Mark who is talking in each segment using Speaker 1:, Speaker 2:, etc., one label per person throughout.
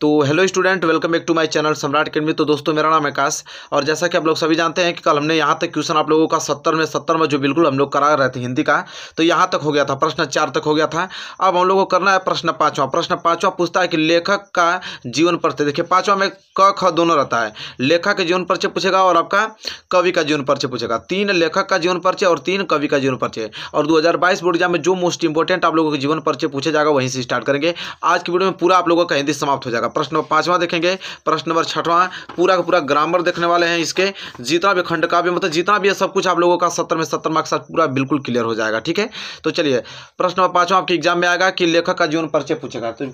Speaker 1: तो hello student welcome back to my channel Samrat academy तो दोस्तों मेरा नाम आकाश और जैसा कि आप लोग सभी जानते हैं कि कल हमने यहाँ तक क्वेश्चन आप लोगों का सत्तर में सत्तर में जो बिल्कुल हम लोग करा रहे थे हिंदी का तो यहाँ तक हो गया था प्रश्न चार तक हो गया था अब हम लोगों को करना है प्रश्न पाँचवा प्रश्न पाँचवा पूछता है कि लेखक का जीवन परिचय देखिए पाँचवा में क ख दोनों रहता है लेखक का जीवन परिचय पूछेगा और आपका कवि का जीवन परिचय पूछेगा तीन लेखक का जीवन परिचय और तीन कवि का जीवन परिचय और दो बोर्ड एग्जाम में जो मोस्ट इंपॉर्टेंट आप लोगों के जीवन परिचय पूछे जाएगा वहीं से स्टार्ट करेंगे आज की वीडियो में पूरा आप लोगों का हिंदी समाप्त हो जाएगा होगा प्रश्न नंबर पाँचवा देखेंगे प्रश्न नंबर छठवां पूरा का पूरा ग्रामर देखने वाले हैं इसके जितना भी खंड काव्य मतलब जितना भी है सब कुछ आप लोगों का सत्तर में सत्तर मार्क्स पूरा बिल्कुल क्लियर हो जाएगा ठीक है तो चलिए प्रश्न नंबर पांचवा आपके एग्जाम में आएगा कि लेखक का जीवन परिचय पूछेगा तो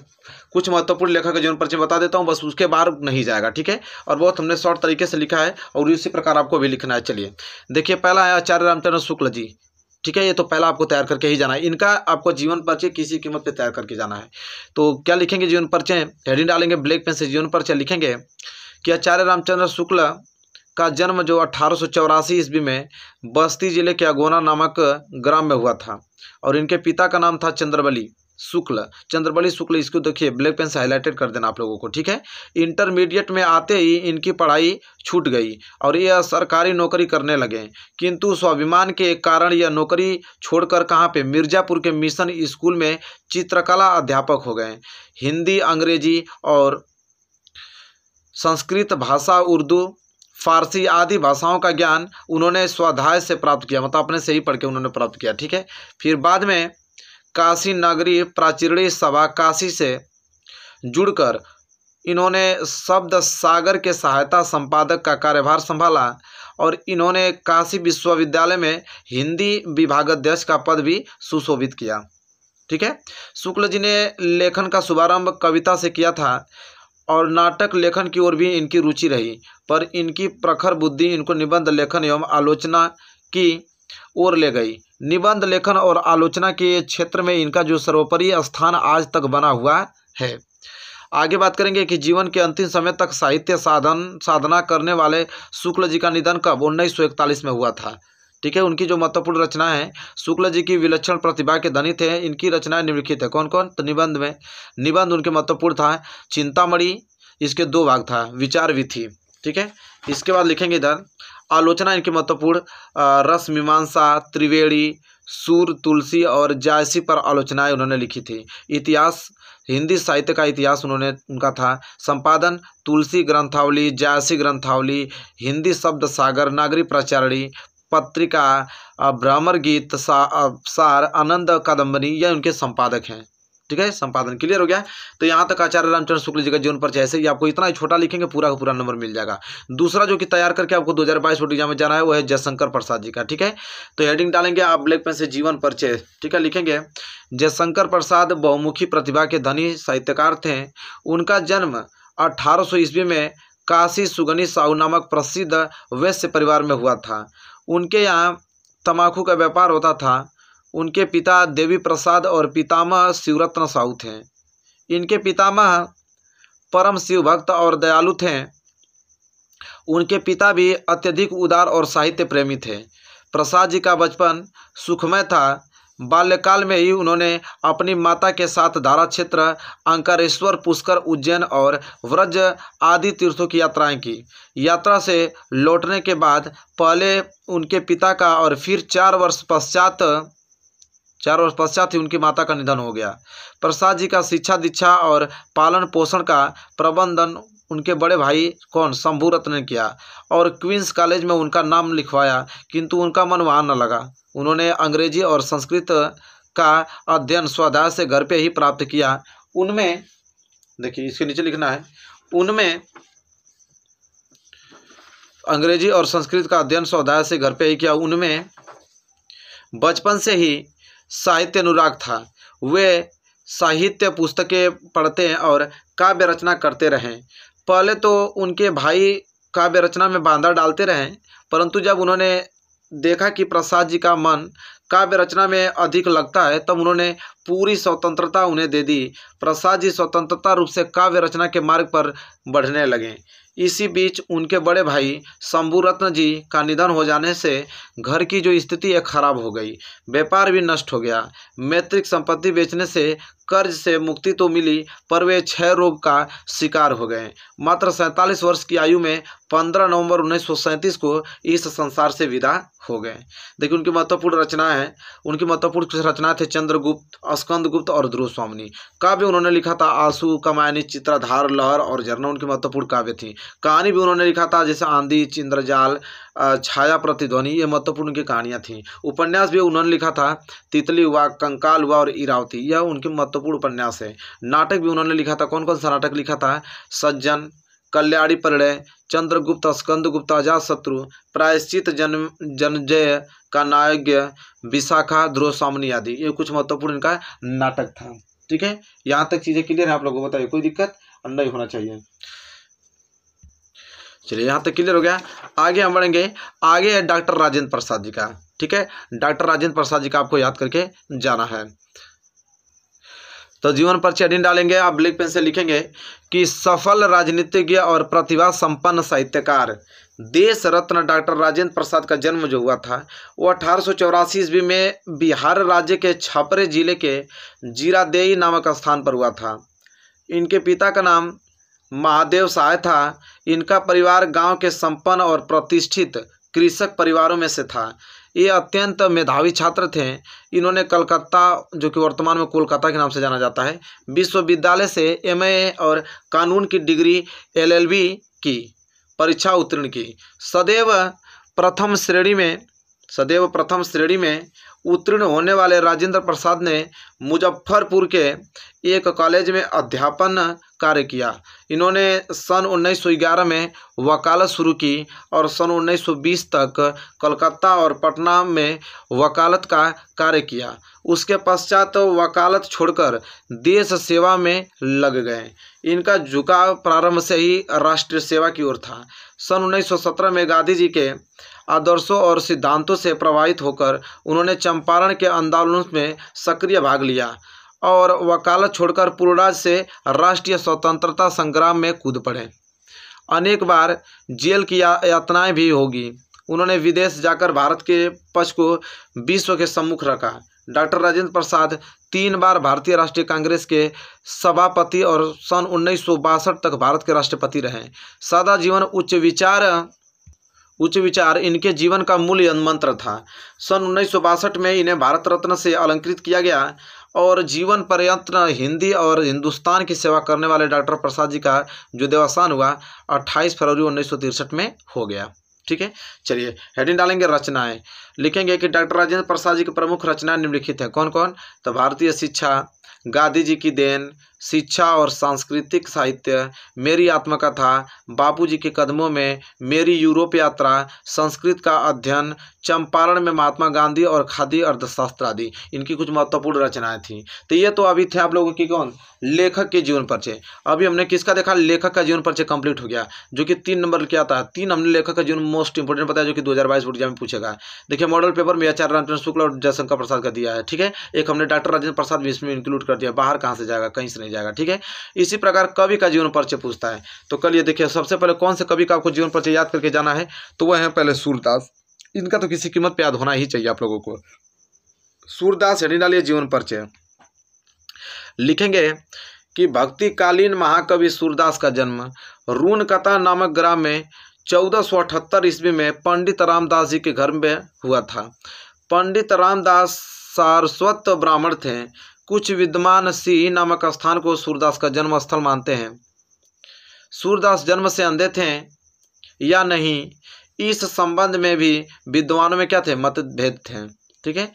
Speaker 1: कुछ महत्वपूर्ण लेखक का जीवन परिचय बता देता हूँ बस उसके बाहर नहीं जाएगा ठीक है और बहुत हमने शॉर्ट तरीके से लिखा है और उसी प्रकार आपको भी लिखना है चलिए देखिए पहला है आचार्य रामचंद्र शुक्ल जी ठीक है ये तो पहला आपको तैयार करके ही जाना है इनका आपको जीवन परिचय किसी कीमत पे तैयार करके जाना है तो क्या लिखेंगे जीवन परिचय हेडिंग डालेंगे ब्लैक पेन से जीवन परिचय लिखेंगे कि आचार्य रामचंद्र शुक्ल का जन्म जो अठारह ईस्वी में बस्ती जिले के अगोना नामक ग्राम में हुआ था और इनके पिता का नाम था चंद्रबली शुक्ल चंद्रबली शुक्ल इसको देखिए ब्लैक पेन से हाईलाइटेड कर देना आप लोगों को ठीक है इंटरमीडिएट में आते ही इनकी पढ़ाई छूट गई और यह सरकारी नौकरी करने लगे किंतु स्वाभिमान के कारण यह नौकरी छोड़कर कहाँ पे मिर्ज़ापुर के मिशन स्कूल में चित्रकला अध्यापक हो गए हिंदी अंग्रेजी और संस्कृत भाषा उर्दू फारसी आदि भाषाओं का ज्ञान उन्होंने स्वाध्याय से प्राप्त किया मतलब अपने से ही पढ़ के उन्होंने प्राप्त किया ठीक है फिर बाद में काशी नगरी प्राचीरणी सभा काशी से जुड़कर इन्होंने शब्द सागर के सहायता संपादक का कार्यभार संभाला और इन्होंने काशी विश्वविद्यालय में हिंदी विभागाध्यक्ष का पद भी सुशोभित किया ठीक है शुक्ल जी ने लेखन का शुभारंभ कविता से किया था और नाटक लेखन की ओर भी इनकी रुचि रही पर इनकी प्रखर बुद्धि इनको निबंध लेखन एवं आलोचना की ओर ले गई निबंध लेखन और आलोचना के क्षेत्र में इनका जो सर्वोपरि स्थान आज तक बना हुआ है आगे बात करेंगे कि जीवन के अंतिम समय तक साहित्य साधन साधना करने वाले शुक्ल जी का निधन कब उन्नीस सौ इकतालीस में हुआ था ठीक है उनकी जो महत्वपूर्ण रचना है शुक्ल जी की विलक्षण प्रतिभा के धनी थे इनकी रचनाएं निम्नलिखित है कौन कौन तो निबंध में निबंध उनके महत्वपूर्ण था चिंतामणि इसके दो भाग था विचार विधि ठीक है इसके बाद लिखेंगे इधर आलोचना इनके महत्वपूर्ण रस मीमांसा त्रिवेणी सूर तुलसी और जायसी पर आलोचनाएं उन्होंने लिखी थी इतिहास हिंदी साहित्य का इतिहास उन्होंने उनका था संपादन तुलसी ग्रंथावली जायसी ग्रंथावली हिंदी शब्द सागर नागरी प्रचारणी पत्रिका ब्राह्मण गीत सार आनंद कादम्बनी यह उनके संपादक हैं ठीक है संपादन क्लियर हो गया तो यहाँ तक आचार्य रामचंद्र शुक्ल जी का जीवन परिचय ऐसे ही आपको इतना ही छोटा लिखेंगे पूरा का पूरा नंबर मिल जाएगा दूसरा जो कि तैयार करके आपको दो हज़ार बाईस एग्जाम में जाना है वो है जयशंकर प्रसाद जी का ठीक है तो हेडिंग डालेंगे आप ब्लैक पेन से जीवन परिचय ठीक है लिखेंगे जयशंकर प्रसाद बहुमुखी प्रतिभा के धनी साहित्यकार थे उनका जन्म अठारह ईस्वी में काशी सुगनी साहू नामक प्रसिद्ध वैश्य परिवार में हुआ था उनके यहाँ तम्बाकू का व्यापार होता था उनके पिता देवी प्रसाद और पितामह शिवरत्न साहू थे इनके पितामह परम शिव भक्त और दयालु थे उनके पिता भी अत्यधिक उदार और साहित्य प्रेमी थे प्रसाद जी का बचपन सुखमय था बाल्यकाल में ही उन्होंने अपनी माता के साथ धारा क्षेत्र अंकारेश्वर पुष्कर उज्जैन और व्रज आदि तीर्थों की यात्राएं की यात्रा से लौटने के बाद पहले उनके पिता का और फिर चार वर्ष पश्चात चार वर्ष पश्चात ही उनकी माता का निधन हो गया प्रसाद जी का शिक्षा दीक्षा और पालन पोषण का प्रबंधन उनके बड़े भाई कौन शंभू रत्न ने किया और क्वींस कॉलेज में उनका नाम लिखवाया किंतु उनका मन वहाँ न लगा उन्होंने अंग्रेजी और संस्कृत का अध्ययन स्वाध्याय से घर पे ही प्राप्त किया उनमें देखिए इसके नीचे लिखना है उनमें अंग्रेजी और संस्कृत का अध्ययन स्वाध्याय से घर पे ही किया उनमें बचपन से ही साहित्य अनुराग था वे साहित्य पुस्तकें पढ़ते और काव्य रचना करते रहे पहले तो उनके भाई काव्य रचना में बांधा डालते रहे परंतु जब उन्होंने देखा कि प्रसाद जी का मन काव्य रचना में अधिक लगता है तब तो उन्होंने पूरी स्वतंत्रता उन्हें दे दी प्रसाद जी स्वतंत्रता रूप से काव्य रचना के मार्ग पर बढ़ने लगे इसी बीच उनके बड़े भाई शंभुरत्न रत्न जी का निधन हो जाने से घर की जो स्थिति है खराब हो गई व्यापार भी नष्ट हो गया मैत्रिक संपत्ति बेचने से कर्ज से मुक्ति तो मिली पर वे क्षय रोग का शिकार हो गए मात्र सैंतालीस वर्ष की आयु में पंद्रह नवंबर उन्नीस को इस संसार से विदा हो गए देखिए उनकी महत्वपूर्ण रचना है उनकी महत्वपूर्ण कुछ रचना थे चंद्रगुप्त स्कंदगुप्त और ध्रुव स्वामी काव्य उन्होंने लिखा था आंसू कमायनी चित्राधार लहर और झरना उनकी महत्वपूर्ण काव्य थी कहानी भी उन्होंने लिखा था जैसे आंधी चिंद्रजाल छाया प्रतिध्वनि ये महत्वपूर्ण उनकी कहानियाँ थीं उपन्यास भी उन्होंने लिखा था तितली हुआ कंकाल हुआ और इरावती यह उनके महत्वपूर्ण उपन्यास है नाटक भी उन्होंने लिखा था कौन कौन सा नाटक लिखा था सज्जन कल्याणी परिणय चंद्रगुप्त स्कंदगुप्त शत्रु प्रायश्चित जन जनजय का नायज्ञ विशाखा ध्रुव सामनी आदि ये कुछ महत्वपूर्ण इनका नाटक था ठीक है यहाँ तक चीज़ें क्लियर है आप लोगों को बताइए कोई दिक्कत नहीं होना चाहिए चलिए यहाँ तक क्लियर हो गया आगे हम बढ़ेंगे आगे है डॉक्टर राजेंद्र प्रसाद जी का ठीक है डॉक्टर राजेंद्र प्रसाद जी का आपको याद करके जाना है तो जीवन पर चेडिन डालेंगे आप ब्लैक पेन से लिखेंगे कि सफल राजनीतिज्ञ और प्रतिभा संपन्न साहित्यकार देश रत्न डॉक्टर राजेंद्र प्रसाद का जन्म जो हुआ था वो अठारह सौ चौरासी ईस्वी में बिहार राज्य के छापरे जिले के जीरादेई नामक स्थान पर हुआ था इनके पिता का नाम महादेव साय था इनका परिवार गांव के संपन्न और प्रतिष्ठित कृषक परिवारों में से था ये अत्यंत मेधावी छात्र थे इन्होंने कलकत्ता जो कि वर्तमान में कोलकाता के नाम से जाना जाता है विश्वविद्यालय से एम और कानून की डिग्री एल की परीक्षा उत्तीर्ण की सदैव प्रथम श्रेणी में सदैव प्रथम श्रेणी में उत्तीर्ण होने वाले राजेंद्र प्रसाद ने मुजफ्फरपुर के एक कॉलेज में अध्यापन कार्य किया इन्होंने सन 1911 में वकालत शुरू की और सन 1920 तक कलकत्ता और पटना में वकालत का कार्य किया उसके पश्चात वकालत छोड़कर देश सेवा में लग गए इनका झुकाव प्रारंभ से ही राष्ट्रीय सेवा की ओर था सन 1917 में गांधी जी के आदर्शों और सिद्धांतों से प्रभावित होकर उन्होंने चंपारण के आंदोलन में सक्रिय भाग लिया और वकालत छोड़कर पूर्णराज से राष्ट्रीय स्वतंत्रता संग्राम में कूद पड़े अनेक बार जेल की या, यातनाएं भी होगी उन्होंने विदेश जाकर भारत के पक्ष को विश्व के सम्मुख रखा डॉक्टर राजेंद्र प्रसाद तीन बार भारतीय राष्ट्रीय कांग्रेस के सभापति और सन उन्नीस तक भारत के राष्ट्रपति रहे सदा जीवन उच्च विचार उच्च विचार इनके जीवन का मूल मंत्र था सन उन्नीस में इन्हें भारत रत्न से अलंकृत किया गया और जीवन पर्यंत हिंदी और हिंदुस्तान की सेवा करने वाले डॉक्टर प्रसाद जी का जो देवासान हुआ 28 फरवरी उन्नीस में हो गया ठीक है चलिए हेडिंग डालेंगे रचनाएं लिखेंगे कि डॉक्टर राजेंद्र प्रसाद जी की प्रमुख रचनाएं निम्नलिखित हैं कौन कौन तो भारतीय शिक्षा गांधी जी की देन शिक्षा और सांस्कृतिक साहित्य मेरी आत्मकथा बापूजी के कदमों में मेरी यूरोप यात्रा संस्कृत का अध्ययन चंपारण में महात्मा गांधी और खादी अर्थशास्त्र आदि इनकी कुछ महत्वपूर्ण रचनाएं थी तो ये तो अभी थे आप लोगों की कौन लेखक के जीवन परिचय अभी हमने किसका देखा लेखक का जीवन परिचय कंप्लीट हो गया जो कि तीन नंबर के आता है तीन हमने लेखक का जीवन मोस्ट इंपोर्टेंट बताया जो कि दो हज़ार बाईस में पूछेगा देखिए मॉडल पेपर में आचार्य रामचंद्र शुक्ल और जयशंकर प्रसाद का दिया है ठीक है एक हमने डॉक्टर राजेंद्र प्रसाद भी इसमें इंक्लूड कर दिया बाहर कहाँ से जाएगा कहीं से नहीं जाएगा ठीक है इसी प्रकार कवि का जीवन परिचय पूछता है तो कल ये देखिए सबसे पहले कौन से कवि का आपको जीवन परिचय याद करके जाना है तो वह है पहले सूरदास इनका तो किसी कीमत पर याद होना ही चाहिए आप लोगों को सूरदास हेडी डालिए जीवन परिचय लिखेंगे कि भक्तिकालीन महाकवि सूरदास का जन्म रूनकता नामक ग्राम में चौदह सौ अठहत्तर ईस्वी में पंडित रामदास जी के घर में हुआ था पंडित रामदास सारस्वत ब्राह्मण थे कुछ विद्वान सिंह नामक स्थान को सूरदास का जन्म स्थल मानते हैं सूरदास जन्म से अंधे थे या नहीं इस संबंध में भी विद्वानों में क्या थे मतभेद थे ठीक है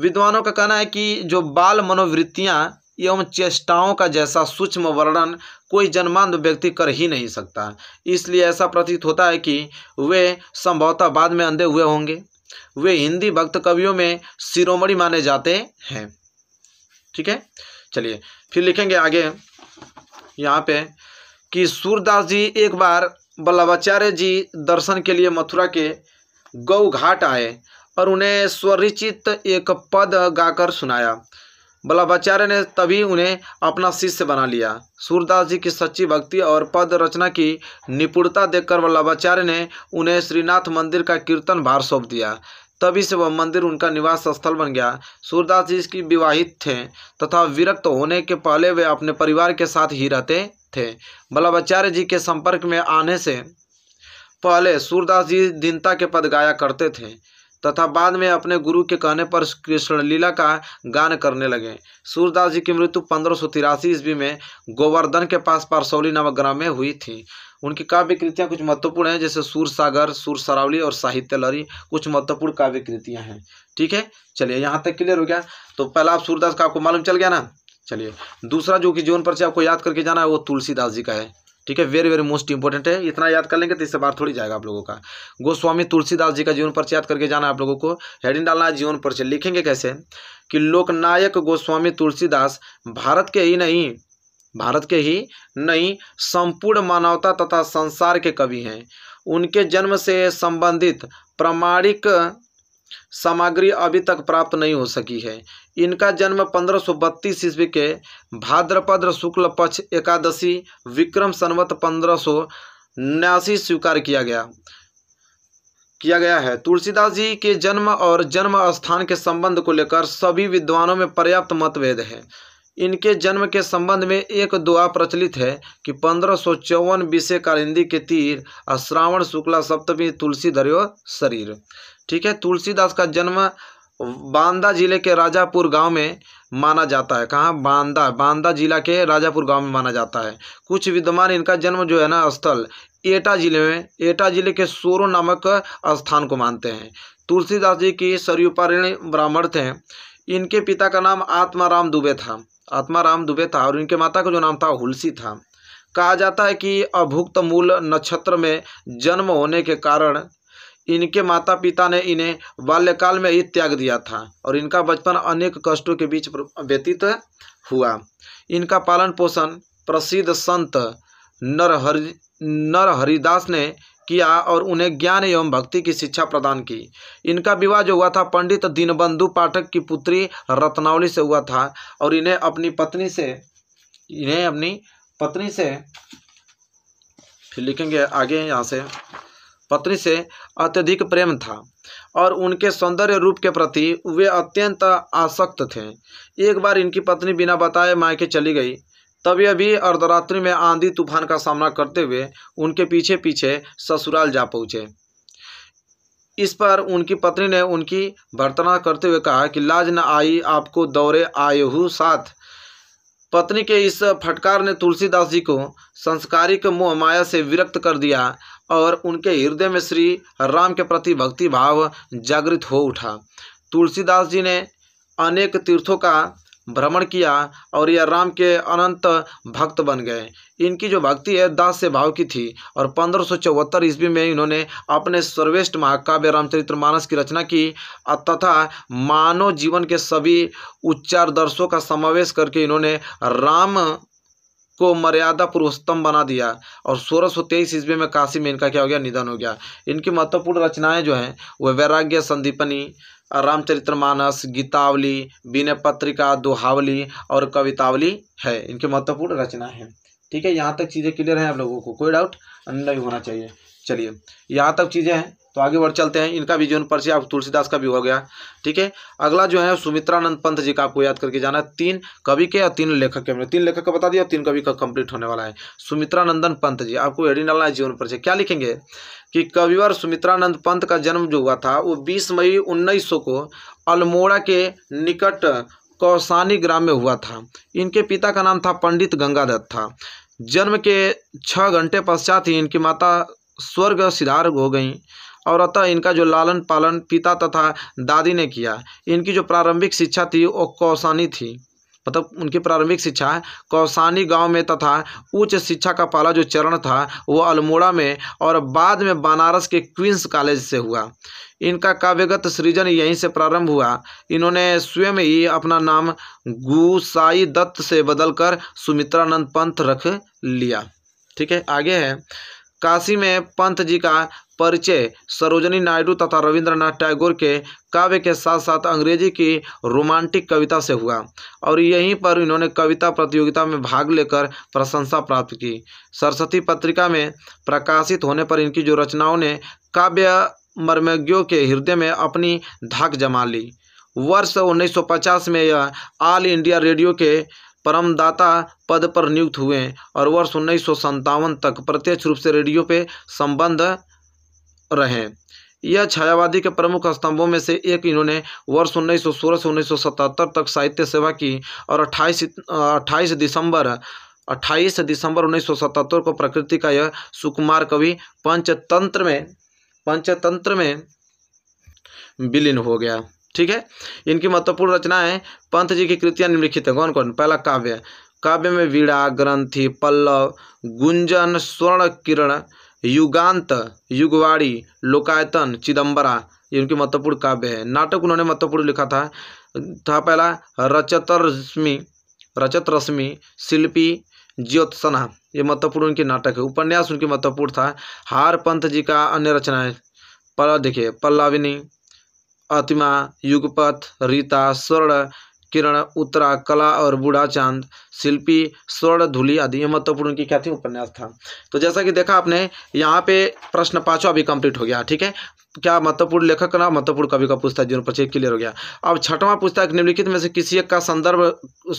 Speaker 1: विद्वानों का कहना है कि जो बाल मनोवृत्तियां एवं चेष्टाओं का जैसा सूक्ष्म वर्णन कोई जन्मांध व्यक्ति कर ही नहीं सकता इसलिए ऐसा प्रतीत होता है कि वे संभवतः बाद में अंधे हुए होंगे वे हिंदी भक्त कवियों में शिरोमणि माने जाते हैं ठीक है चलिए फिर लिखेंगे आगे यहाँ पे कि सूरदास जी एक बार बल्लभाचार्य जी दर्शन के लिए मथुरा के गौ घाट आए और उन्हें स्वरिचित एक पद गाकर सुनाया बल्लभाचार्य ने तभी उन्हें अपना शिष्य बना लिया सूरदास जी की सच्ची भक्ति और पद रचना की निपुणता देखकर वल्लभाचार्य ने उन्हें श्रीनाथ मंदिर का कीर्तन भार सौंप दिया तभी से वह मंदिर उनका निवास स्थल बन गया सूरदास जी इसकी विवाहित थे तथा विरक्त होने के पहले वे अपने परिवार के साथ ही रहते थे बल्लभाचार्य जी के संपर्क में आने से पहले सूरदास जी दीनता के पद गाया करते थे तथा बाद में अपने गुरु के कहने पर कृष्ण लीला का गान करने लगे सूरदास जी की मृत्यु पंद्रह सौ तिरासी ईस्वी में गोवर्धन के पास पारसौली नामक ग्राम में हुई थी उनकी काव्य कृतियाँ कुछ महत्वपूर्ण हैं जैसे सूर सागर सूर सरावली और साहित्य लहरी कुछ महत्वपूर्ण काव्य कृतियाँ हैं ठीक है चलिए यहाँ तक क्लियर हो गया तो पहला आप सूरदास का आपको मालूम चल गया ना चलिए दूसरा जो कि जीवन परिचय आपको याद करके जाना है वो तुलसीदास जी का है ठीक है वेरी वेरी मोस्ट इंपॉर्टेंट है इतना याद कर लेंगे तो इससे बार थोड़ी जाएगा आप लोगों का गोस्वामी तुलसीदास जी का जीवन परिचय याद करके जाना आप लोगों को हेडिंग डालना है जीवन परिचय लिखेंगे कैसे कि लोकनायक गोस्वामी तुलसीदास भारत के ही नहीं भारत के ही नहीं संपूर्ण मानवता तथा संसार के कवि हैं उनके जन्म से संबंधित प्रामाणिक सामग्री अभी तक प्राप्त नहीं हो सकी है इनका जन्म पंद्रह सौ बत्तीस ईस्वी के भाद्रपद्र शुक्ल पक्ष एकादशी विक्रम संवत पंद्रह सौ उन्यासी स्वीकार किया गया किया गया है तुलसीदास जी के जन्म और जन्म स्थान के संबंध को लेकर सभी विद्वानों में पर्याप्त मतभेद है इनके जन्म के संबंध में एक दुआ प्रचलित है कि पंद्रह सौ चौवन विषय कालिंदी के तीर और श्रावण शुक्ला सप्तमी तुलसी धरियो शरीर ठीक है तुलसीदास का जन्म बांदा जिले के राजापुर गांव में माना जाता है कहाँ बांदा बांदा जिला के राजापुर गांव में माना जाता है कुछ विद्वान इनका जन्म जो है ना स्थल एटा जिले में एटा जिले के सोरो नामक स्थान को मानते हैं तुलसीदास जी की सरयुपारिणी ब्राह्मण थे इनके पिता का नाम आत्माराम दुबे था आत्माराम दुबे था और इनके माता का जो नाम था हुलसी था कहा जाता है कि अभुक्त मूल नक्षत्र में जन्म होने के कारण इनके माता पिता ने इन्हें बाल्यकाल में ही त्याग दिया था और इनका बचपन अनेक कष्टों के बीच व्यतीत हुआ इनका पालन पोषण प्रसिद्ध संत नरहरि नरहरिदास ने किया और उन्हें ज्ञान एवं भक्ति की शिक्षा प्रदान की इनका विवाह जो हुआ था पंडित दीनबंधु पाठक की पुत्री रत्नावली से हुआ था और इन्हें अपनी पत्नी से इन्हें अपनी पत्नी से फिर लिखेंगे आगे यहाँ से पत्नी से अत्यधिक प्रेम था और उनके सौंदर्य रूप के प्रति वे अत्यंत आसक्त थे एक बार इनकी पत्नी बिना बताए मायके चली गई तब यह भी अर्धरात्रि में आंधी तूफान का सामना करते हुए उनके पीछे पीछे ससुराल जा पहुँचे इस पर उनकी पत्नी ने उनकी भर्तना करते हुए कहा कि लाज न आई आपको दौरे आए हु साथ पत्नी के इस फटकार ने तुलसीदास जी को संस्कारिक मोह माया से विरक्त कर दिया और उनके हृदय में श्री राम के प्रति भक्ति भाव जागृत हो उठा तुलसीदास जी ने अनेक तीर्थों का भ्रमण किया और यह राम के अनंत भक्त बन गए इनकी जो भक्ति है दास से भाव की थी और पंद्रह सौ चौहत्तर ईस्वी में इन्होंने अपने सर्वेष्ठ महाकाव्य रामचरित्र मानस की रचना की तथा मानव जीवन के सभी उच्चार दर्शों का समावेश करके इन्होंने राम को मर्यादा पुरुषोत्तम बना दिया और सोलह सौ तेईस ईस्वी में काशी में इनका क्या हो गया निधन हो गया इनकी महत्वपूर्ण रचनाएं जो हैं वह वैराग्य संदीपनी रामचरितमानस गीतावली विनय पत्रिका दोहावली और कवितावली है इनके महत्वपूर्ण रचना है ठीक है यहाँ तक चीज़ें क्लियर हैं आप लोगों को कोई डाउट नहीं होना चाहिए चलिए यहाँ तक चीज़ें हैं तो आगे बढ़ चलते हैं इनका भी जीवन परिचय आप तुलसीदास का भी हो गया ठीक है अगला जो है सुमित्रानंद पंत जी का आपको याद करके जाना है तीन कवि के और तीन लेखक के हमने तीन लेखक का बता दिया और तीन कवि का कंप्लीट होने वाला है सुमित्रानंदन पंत जी आपको हेडिंग डालना है जीवन परिचय क्या लिखेंगे कि कविवर सुमित्रानंद पंत का जन्म जो हुआ था वो बीस मई उन्नीस को अल्मोड़ा के निकट कौसानी ग्राम में हुआ था इनके पिता का नाम था पंडित गंगादत्त था जन्म के छः घंटे पश्चात ही इनकी माता स्वर्ग सिधार हो गई और अतः इनका जो लालन पालन पिता तथा दादी ने किया इनकी जो प्रारंभिक शिक्षा थी वो कौसानी थी मतलब उनकी प्रारंभिक शिक्षा कौसानी गांव में तथा उच्च शिक्षा का पहला जो चरण था वो अल्मोड़ा में और बाद में बनारस के क्वींस कॉलेज से हुआ इनका काव्यगत सृजन यहीं से प्रारंभ हुआ इन्होंने स्वयं ही अपना नाम गुसाई दत्त से बदलकर सुमित्रानंद पंथ रख लिया ठीक है आगे है काशी में पंत जी का परिचय सरोजनी नायडू तथा रविंद्रनाथ टैगोर के काव्य के साथ साथ अंग्रेजी की रोमांटिक कविता से हुआ और यहीं पर इन्होंने कविता प्रतियोगिता में भाग लेकर प्रशंसा प्राप्त की सरस्वती पत्रिका में प्रकाशित होने पर इनकी जो रचनाओं ने काव्य मर्मज्ञों के हृदय में अपनी धाक जमा ली वर्ष 1950 में यह ऑल इंडिया रेडियो के परमदाता पद पर नियुक्त हुए और वर्ष उन्नीस तक प्रत्यक्ष रूप से रेडियो पे संबंध रहे यह छायावादी के प्रमुख स्तंभों में से एक इन्होंने वर्ष उन्नीस सौ सोलह से उन्नीस सौ तक साहित्य सेवा की और 28 अट्ठाईस दिसंबर 28 दिसंबर 1977 को प्रकृति का यह सुकुमार कवि पंचतंत्र में पंचतंत्र में विलीन हो गया ठीक है इनकी महत्वपूर्ण रचनाएं पंत जी की कृतियां निम्नलिखित हैं कौन कौन पहला काव्य काव्य में वीड़ा ग्रंथि पल्लव गुंजन स्वर्ण किरण युगांत युगवाड़ी लोकायतन चिदम्बरा ये उनके महत्वपूर्ण काव्य है नाटक उन्होंने महत्वपूर्ण लिखा था था पहला रचत रश्मि रचत रश्मि शिल्पी ज्योत्सना ये महत्वपूर्ण उनके नाटक है उपन्यास उनके महत्वपूर्ण था हार पंथ जी का अन्य रचनाएं पल देखिए पल्लाविनी अतिमा युगपथ रीता स्वर्ण किरण उत्तरा कला और बूढ़ा चांद शिल्पी स्वर्ण धूली आदि ये महत्वपूर्ण उनकी क्या थी उपन्यास था तो जैसा कि देखा आपने यहाँ पे प्रश्न पाँचों अभी कंप्लीट हो गया ठीक है क्या महत्वपूर्ण लेखक नाम महत्वपूर्ण कवि का पुस्तक जीवन परिचय क्लियर हो गया अब छठवां पुस्तक निम्नलिखित में से किसी एक का संदर्भ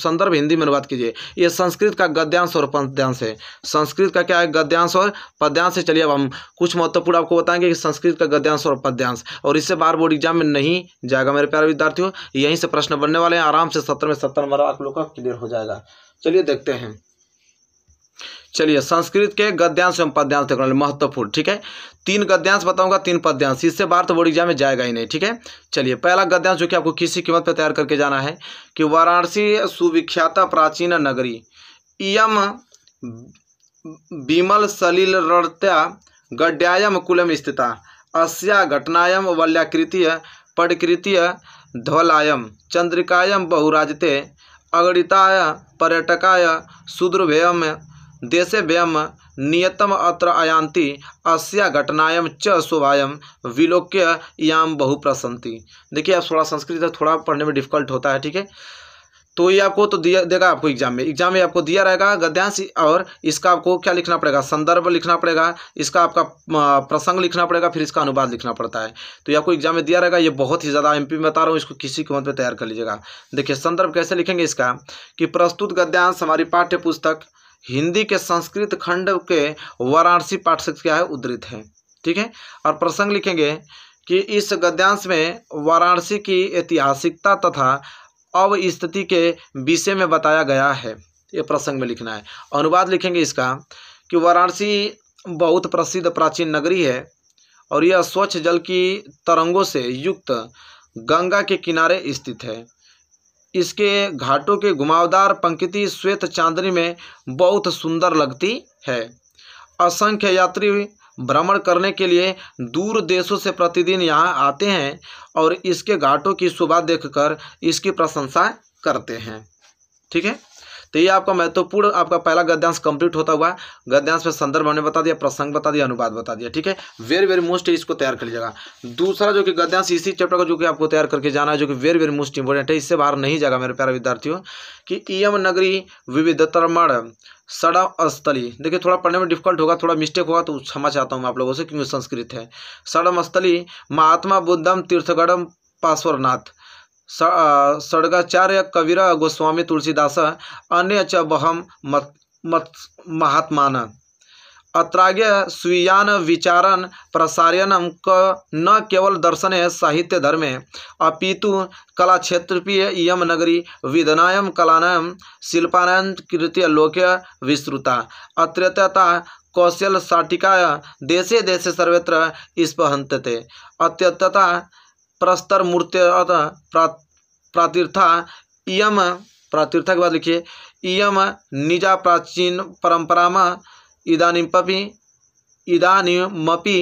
Speaker 1: संदर्भ हिंदी में अनुवाद कीजिए यह संस्कृत का गद्यांश और पद्यांश है संस्कृत का क्या है गद्यांश और पद्यांश है चलिए अब हम कुछ महत्वपूर्ण आपको बताएंगे कि संस्कृत का गद्यांश और पद्यांश और इससे बार बोर्ड एग्जाम में नहीं जाएगा मेरे प्यारे विद्यार्थियों यहीं से प्रश्न बनने वाले हैं आराम से सत्र में सत्तर नंबर आप लोग का क्लियर हो जाएगा चलिए देखते हैं चलिए संस्कृत के गद्यांश एवं पद्यांश देखने महत्वपूर्ण ठीक है तीन गद्यांश बताऊंगा तीन पद्यांश इससे बार तो बोर्ड एग्जाम में जाएगा ही नहीं ठीक है चलिए पहला गद्यांश जो कि आपको किसी कीमत पर तैयार करके जाना है कि वाराणसी सुविख्यात प्राचीन नगरी इम विमल सलील रणत्या गड्यायम कुलम स्थित अस्या घटनायम वल्याकृतीय पटकृतीय ध्वलायम चंद्रिकायम बहुराजते अगणिताय पर्यटकाय सुद्रभेयम देशे व्यम नियतम अत्र अयांति अस्या घटनायाम च शोभायाम विलोक्य याम बहु प्रसन्ति देखिए आप थोड़ा संस्कृत है थोड़ा पढ़ने में डिफिकल्ट होता है ठीक है तो ये आपको तो दिया देगा आपको एग्जाम में एग्जाम में आपको दिया रहेगा गद्यांश और इसका आपको क्या लिखना पड़ेगा संदर्भ लिखना पड़ेगा इसका आपका प्रसंग लिखना पड़ेगा फिर इसका अनुवाद लिखना पड़ता है तो ये आपको एग्जाम में दिया रहेगा ये बहुत ही ज़्यादा एमपी में बता रहा हूँ इसको किसी कीमत पर तैयार कर लीजिएगा देखिए संदर्भ कैसे लिखेंगे इसका कि प्रस्तुत गद्यांश हमारी पाठ्य पुस्तक हिंदी के संस्कृत खंड के वाराणसी पाठ से क्या है उद्धृत है ठीक है और प्रसंग लिखेंगे कि इस गद्यांश में वाराणसी की ऐतिहासिकता तथा अवस्थिति के विषय में बताया गया है ये प्रसंग में लिखना है अनुवाद लिखेंगे इसका कि वाराणसी बहुत प्रसिद्ध प्राचीन नगरी है और यह स्वच्छ जल की तरंगों से युक्त गंगा के किनारे स्थित है इसके घाटों के घुमावदार पंक्ति श्वेत चांदनी में बहुत सुंदर लगती है असंख्य यात्री भ्रमण करने के लिए दूर देशों से प्रतिदिन यहाँ आते हैं और इसके घाटों की शोभा देखकर इसकी प्रशंसा करते हैं ठीक है तो ये आपका महत्वपूर्ण आपका पहला गद्यांश कंप्लीट होता हुआ गद्यांश में संदर्भ हमने बता दिया प्रसंग बता दिया अनुवाद बता दिया ठीक है वेरी वेरी मोस्ट इसको तैयार कर लीजिएगा दूसरा जो कि गद्यांश इसी चैप्टर का जो कि आपको तैयार करके जाना है जो कि वेरी वेरी मोस्ट इंपॉर्टेंट है इससे बाहर नहीं जाएगा मेरे प्यारा विद्यार्थियों कि ईयम नगरी विविधतरमण सड़म स्थली देखिए थोड़ा पढ़ने में डिफिकल्ट होगा थोड़ा मिस्टेक होगा तो क्षमा चाहता हूँ आप लोगों से क्योंकि संस्कृत है सड़म स्थली महात्मा बुद्धम तीर्थगढ़म पार्श्वरनाथ षडगाचार्य कबीरा गोस्वामी तुलसीदास अन्य च बहम मत मत महात्मा अत्राग्य स्वीयान विचारन प्रसारण क न केवल दर्शने साहित्य धर्मे अपितु कला क्षेत्रीय इम नगरी विदनायम कलाना शिल्पानयम कृत्य लोक विस्तृता अत्रता कौशल शाटिकाया देशे देशे सर्वत्र स्पहंत अत्यता प्रस्तर मूर्ति प्रा प्रातीर्था इयम प्रातीर्था के बाद लिखिए इम निजा प्राचीन परंपरा में इदानीमपि मपी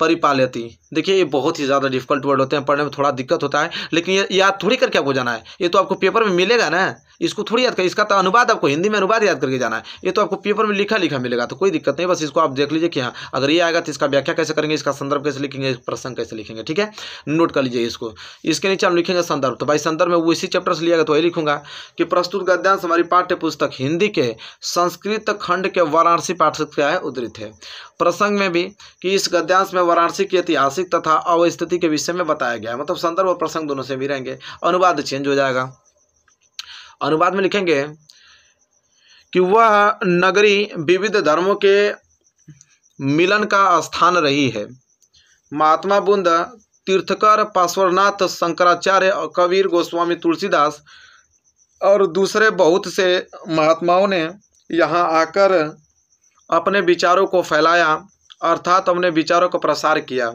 Speaker 1: परिपालती देखिए ये बहुत ही ज़्यादा डिफिकल्ट वर्ड होते हैं पढ़ने में थोड़ा दिक्कत होता है लेकिन ये याद थोड़ी करके आपको जाना है ये तो आपको पेपर में मिलेगा ना इसको थोड़ी याद कर इसका तो अनुवाद आपको हिंदी में अनुवाद याद करके जाना है ये तो आपको पेपर में लिखा लिखा मिलेगा तो कोई दिक्कत नहीं बस इसको आप देख लीजिए कि हाँ अगर ये आएगा तो इसका व्याख्या कैसे करेंगे इसका संदर्भ कैसे लिखेंगे प्रसंग कैसे लिखेंगे ठीक है नोट कर लीजिए इसको इसके नीचे हम लिखेंगे संदर्भ तो भाई संदर्भ में वो इसी चैप्टर से लिया गया तो वही लिखूंगा कि प्रस्तुत गद्यांश हमारी पाठ्य पुस्तक हिंदी के संस्कृत खंड के वाराणसी पाठ से क्या है उदृत है प्रसंग में भी कि इस गद्यांश में वाराणसी की ऐतिहासिक तथा अवस्थिति के विषय में बताया गया है मतलब संदर्भ और प्रसंग दोनों से भी रहेंगे अनुवाद चेंज हो जाएगा अनुवाद में लिखेंगे कि वह नगरी विविध धर्मों के मिलन का स्थान रही है महात्मा बुंद तीर्थकर पार्श्वनाथ शंकराचार्य कबीर गोस्वामी तुलसीदास और दूसरे बहुत से महात्माओं ने यहाँ आकर अपने विचारों को फैलाया अर्थात अपने विचारों का प्रसार किया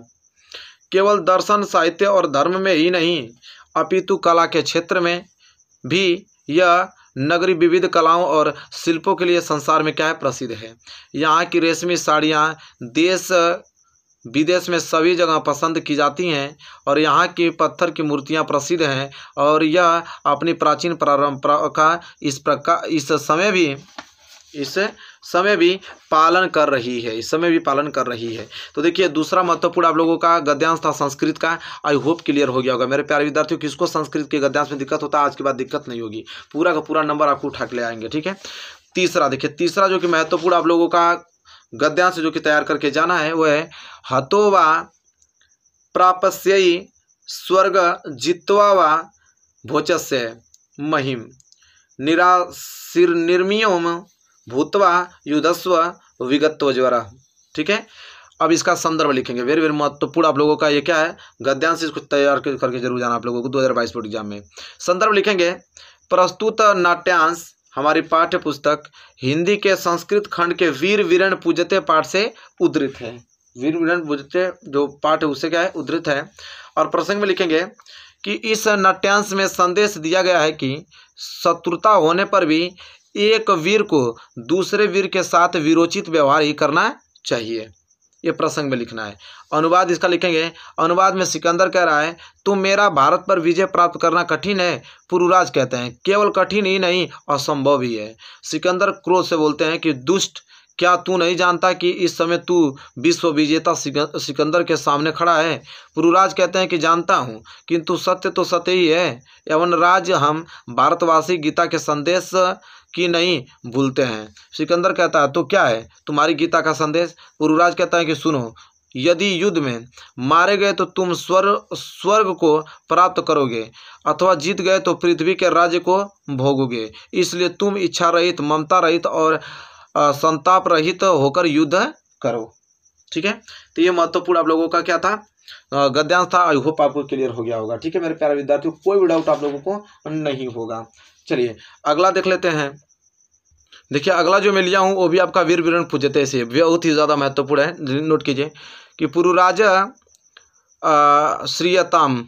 Speaker 1: केवल दर्शन साहित्य और धर्म में ही नहीं अपितु कला के क्षेत्र में भी यह नगरी विविध कलाओं और शिल्पों के लिए संसार में क्या है प्रसिद्ध है यहाँ की रेशमी साड़ियाँ देश विदेश में सभी जगह पसंद की जाती हैं और यहाँ की पत्थर की मूर्तियाँ प्रसिद्ध हैं और यह अपनी प्राचीन परंपरा का इस प्रकार इस समय भी इस समय भी पालन कर रही है इस समय भी पालन कर रही है तो देखिए दूसरा महत्वपूर्ण आप लोगों का गद्यांश था संस्कृत का आई होप क्लियर हो गया होगा मेरे प्यारे विद्यार्थियों किसको संस्कृत के गद्यांश में दिक्कत होता है आज के बाद दिक्कत नहीं होगी पूरा का पूरा नंबर आपको उठा के ले आएंगे ठीक है तीसरा देखिए तीसरा जो कि महत्वपूर्ण आप लोगों का गद्यांश जो कि तैयार करके जाना है वह है हतो व प्रापस्ययी स्वर्ग जित्वा व भोचस्य महिम निराशिर निर्मियोम भूतवा युद्धस्व विगत्व ज्वर ठीक है अब इसका संदर्भ लिखेंगे वेरी वेरी महत्वपूर्ण आप लोगों का ये क्या है गद्यांश इसको तैयार करके जरूर जाना आप लोगों को 2022 बोर्ड एग्जाम में संदर्भ लिखेंगे प्रस्तुत नाट्यांश हमारी पाठ्य पुस्तक हिंदी के संस्कृत खंड के वीर वीरण पूजते पाठ से उद्धृत है वीर वीरण पूजते जो पाठ है उससे क्या है उद्धृत है और प्रसंग में लिखेंगे कि इस नाट्यांश में संदेश दिया गया है कि शत्रुता होने पर भी एक वीर को दूसरे वीर के साथ विरोचित व्यवहार ही करना चाहिए ये प्रसंग में लिखना है अनुवाद इसका लिखेंगे अनुवाद में सिकंदर कह रहा है तुम मेरा भारत पर विजय प्राप्त करना कठिन है पुरुराज कहते हैं केवल कठिन ही नहीं असंभव ही है सिकंदर क्रोध से बोलते हैं कि दुष्ट क्या तू नहीं जानता कि इस समय तू विश्व विजेता सिकंदर के सामने खड़ा है पुरुराज कहते हैं कि जानता हूँ किंतु सत्य तो सत्य ही है यवन राज हम भारतवासी गीता के संदेश कि नहीं भूलते हैं सिकंदर कहता है तो क्या है तुम्हारी गीता का संदेश गुरुराज कहता है कि सुनो यदि युद्ध में मारे गए तो तुम स्वर्ग स्वर्ग को प्राप्त करोगे अथवा जीत गए तो पृथ्वी के राज्य को भोगोगे इसलिए तुम इच्छा रहित ममता रहित और संताप रहित होकर युद्ध करो ठीक है तो ये महत्वपूर्ण आप लोगों का क्या था गद्यांश था आई होप आपको क्लियर हो गया होगा ठीक है मेरे प्यारे विद्यार्थियों कोई भी डाउट आप लोगों को नहीं होगा चलिए अगला देख लेते हैं देखिए अगला जो मैं लिया हूँ वो भी आपका वीर वीरण पूजते से बहुत ही ज़्यादा महत्वपूर्ण है नोट कीजिए कि पूर्व राजा श्रीयताम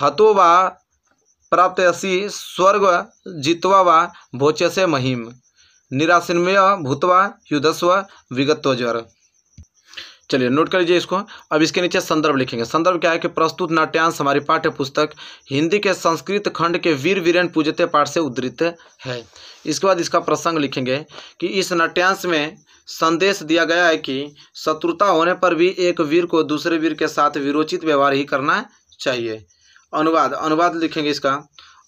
Speaker 1: हतो व प्राप्त असी स्वर्ग जीतवा व भोचसे महिम निराशन्मय भूतवा युधस्व विगत्वज्वर चलिए नोट कर लीजिए इसको अब इसके नीचे संदर्भ लिखेंगे संदर्भ क्या है कि प्रस्तुत नाट्यांश हमारी पाठ्य पुस्तक हिंदी के संस्कृत खंड के वीर वीरेन पूजते पाठ से उद्धृत है इसके बाद इसका प्रसंग लिखेंगे कि इस नाट्यांश में संदेश दिया गया है कि शत्रुता होने पर भी एक वीर को दूसरे वीर के साथ विरोचित व्यवहार ही करना चाहिए अनुवाद अनुवाद लिखेंगे इसका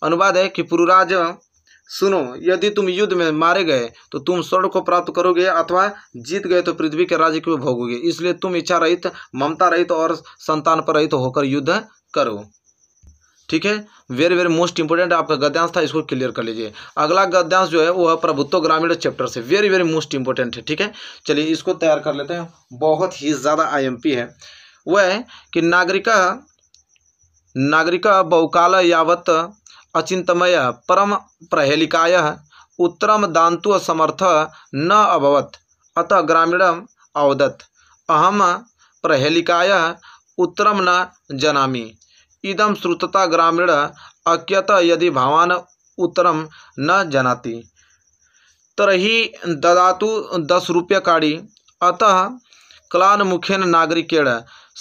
Speaker 1: अनुवाद है कि पुरुराज सुनो यदि तुम युद्ध में मारे गए तो तुम स्वर्ण को प्राप्त करोगे अथवा जीत गए तो पृथ्वी के राज्य को भोगोगे इसलिए तुम इच्छा रहित ममता रहित और संतान पर रहित होकर युद्ध करो ठीक है वेरी वेरी मोस्ट इंपॉर्टेंट आपका गद्यांश था इसको क्लियर कर लीजिए अगला गद्यांश जो है वो है प्रभुत्व ग्रामीण चैप्टर से वेरी वेरी मोस्ट इंपॉर्टेंट है ठीक है चलिए इसको तैयार कर लेते हैं बहुत ही ज़्यादा आईएमपी है वह है कि नागरिका नागरिका बहुकाल यावत अचिंतमय परम प्रहेलिकाय उत्तरम दान्तु समर्थ न अभवत अतः ग्रामीण अवदत अहम प्रहेलिकाय उत्तरम न जानामि इदम श्रुतता ग्रामीण अक्यत यदि भवान उत्तरम न जानाति तरही ददातु दस रूप्यकाणि अतः क्लान मुखेन नागरिकेण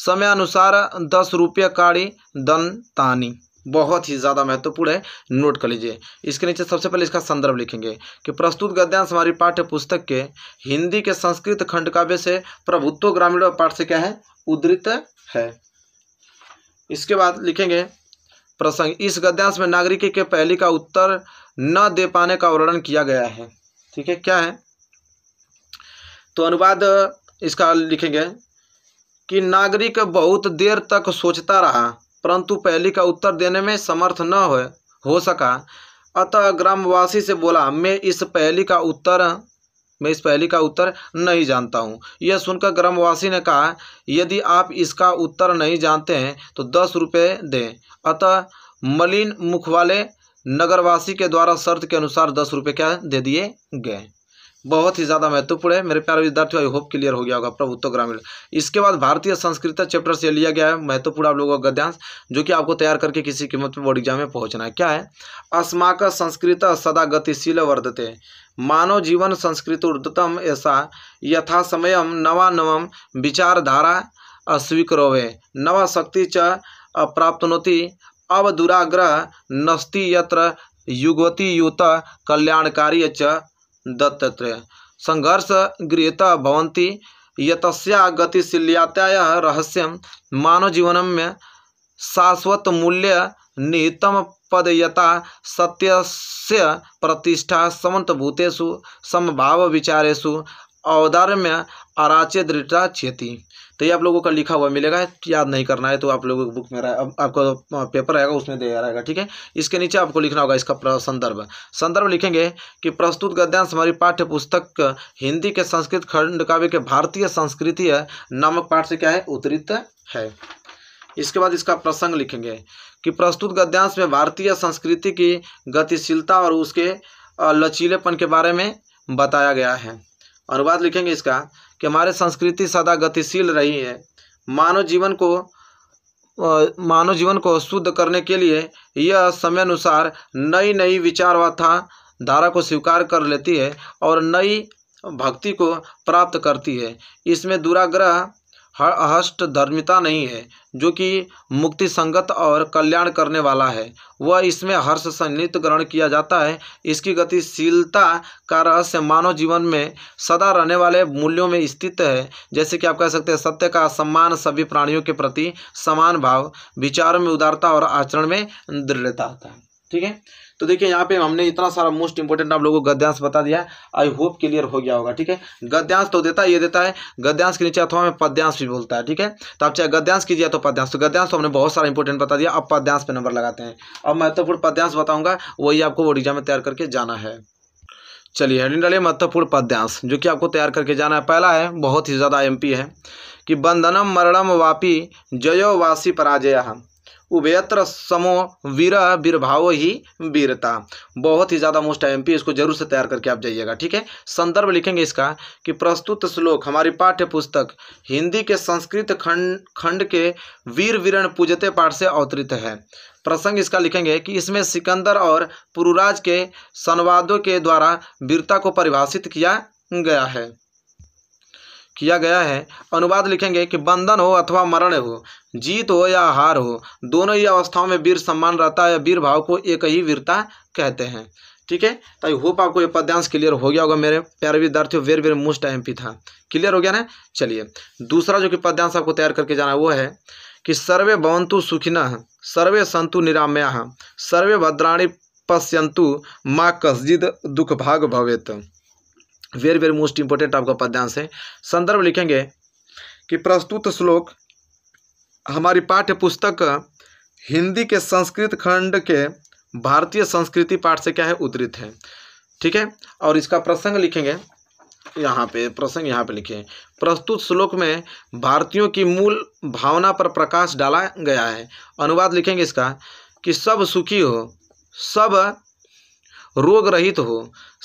Speaker 1: समयानुसार दस रूप्यकाणि दन्तानि बहुत ही ज़्यादा महत्वपूर्ण है नोट कर लीजिए इसके नीचे सबसे पहले इसका संदर्भ लिखेंगे कि प्रस्तुत गद्यांश हमारी पाठ्य पुस्तक के हिंदी के संस्कृत खंड काव्य से प्रभुत्व ग्रामीण पाठ से क्या है उदृत है इसके बाद लिखेंगे प्रसंग इस गद्यांश में नागरिक के पहली का उत्तर न दे पाने का वर्णन किया गया है ठीक है क्या है तो अनुवाद इसका लिखेंगे कि नागरिक बहुत देर तक सोचता रहा परंतु पहली का उत्तर देने में समर्थ न हो, हो सका अतः ग्रामवासी से बोला मैं इस पहली का उत्तर मैं इस पहली का उत्तर नहीं जानता हूँ यह सुनकर ग्रामवासी ने कहा यदि आप इसका उत्तर नहीं जानते हैं तो दस रुपये दें अतः मलिन मुख वाले नगरवासी के द्वारा शर्त के अनुसार दस रुपये क्या दे दिए गए बहुत ही ज़्यादा महत्वपूर्ण है मेरे प्यारे विद्यार्थियों आई होप क्लियर हो गया होगा प्रभुत्व ग्रामीण इसके बाद भारतीय संस्कृत चैप्टर से लिया गया है महत्वपूर्ण आप लोगों का गद्यांश जो कि आपको तैयार करके किसी कीमत पर बोर्ड एग्जाम में पहुंचना है क्या है अस्माक संस्कृत सदा गतिशील वर्धते मानव जीवन संस्कृत ऊर्धतम ऐसा यथा समय नवा नवम विचारधारा अस्वीकरोवे नवा शक्ति च प्राप्तनोति अब दुराग्रह नस्ती यत्र युगवती युत कल्याणकारी च दत्तात्रेय संघर्ष गृहता भवंती यतस्या गतिशीलताया रहस्य मानव जीवन में शाश्वत मूल्य निहितम पदयता सत्य प्रतिष्ठा समन्तभूतेषु समभाव विचारेषु औदार्य अराच्य दृढ़ता चेती तो ये आप लोगों का लिखा हुआ मिलेगा याद नहीं करना है तो आप लोगों को बुक में रहा अब आपका पेपर आएगा उसमें दिया रहेगा ठीक है इसके नीचे आपको लिखना होगा इसका संदर्भ संदर्भ लिखेंगे कि प्रस्तुत गद्यांश हमारी पाठ्य पुस्तक हिंदी के संस्कृत खंड काव्य के भारतीय संस्कृति नामक पाठ से क्या है उतरित है इसके बाद इसका प्रसंग लिखेंगे कि प्रस्तुत गद्यांश में भारतीय संस्कृति की गतिशीलता और उसके लचीलेपन के बारे में बताया गया है अनुवाद लिखेंगे इसका कि हमारे संस्कृति सदा गतिशील रही है मानव जीवन को मानव जीवन को शुद्ध करने के लिए यह समय अनुसार नई नई विचार व था धारा को स्वीकार कर लेती है और नई भक्ति को प्राप्त करती है इसमें दुराग्रह हष्ट धर्मिता नहीं है जो कि मुक्ति संगत और कल्याण करने वाला है वह इसमें हर्ष संत ग्रहण किया जाता है इसकी गतिशीलता का रहस्य मानव जीवन में सदा रहने वाले मूल्यों में स्थित है जैसे कि आप कह सकते हैं सत्य का सम्मान सभी प्राणियों के प्रति समान भाव विचारों में उदारता और आचरण में दृढ़ता होता है ठीक है तो देखिए यहाँ पे हमने इतना सारा मोस्ट इंपॉर्टेंट आप लोगों को गद्यांश बता दिया है आई होप क्लियर हो गया होगा ठीक है गद्यांश तो देता है ये देता है गद्यांश के नीचे अथवा में पद्यांश भी बोलता है ठीक है तो आप चाहे गद्यांश कीजिए तो पद्यांश तो गद्यांश तो हमने बहुत सारा इंपॉर्टेंट बता दिया अब पद्यांश पे नंबर लगाते हैं अब महत्वपूर्ण पद्यांश बताऊंगा वही आपको वो एग्जाम में तैयार करके जाना है चलिए हेडिंग डालिए महत्वपूर्ण पद्यांश जो कि आपको तैयार करके जाना है पहला है बहुत ही ज़्यादा एमपी है कि बंधनम मरणम वापी जयो वासी पराजय उभयत्र समो वीर वीरभाव ही वीरता बहुत ही ज़्यादा मोस्ट एम इसको जरूर से तैयार करके आप जाइएगा ठीक है संदर्भ लिखेंगे इसका कि प्रस्तुत श्लोक हमारी पाठ्य पुस्तक हिंदी के संस्कृत खंड खंड के वीर वीरण पूजते पाठ से अवतरित है प्रसंग इसका लिखेंगे कि इसमें सिकंदर और पुरुराज के संवादों के द्वारा वीरता को परिभाषित किया गया है किया गया है अनुवाद लिखेंगे कि बंधन हो अथवा मरण हो जीत हो या हार हो दोनों ही अवस्थाओं में वीर सम्मान रहता है वीर भाव को एक ही वीरता कहते हैं ठीक है तो आई होप आपको ये पद्यांश क्लियर हो गया होगा मेरे प्यारे विद्यार्थियों very very most M P था क्लियर हो गया ना चलिए दूसरा जो कि पद्यांश आपको तैयार करके जाना वो है कि सर्वे भवंतु सुखिन सर्वे संतु निरामया सर्वे भद्राणी पश्यंतु माँ कस्जिद दुख भाग भवेत वेरी वेरी मोस्ट इंपॉर्टेंट आपका पद्यांश है संदर्भ लिखेंगे कि प्रस्तुत श्लोक हमारी पाठ्य पुस्तक हिंदी के संस्कृत खंड के भारतीय संस्कृति पाठ से क्या है उद्धृत है ठीक है और इसका प्रसंग लिखेंगे यहाँ पे प्रसंग यहाँ पे लिखे प्रस्तुत श्लोक में भारतीयों की मूल भावना पर प्रकाश डाला गया है अनुवाद लिखेंगे इसका कि सब सुखी हो सब रोग रहित हो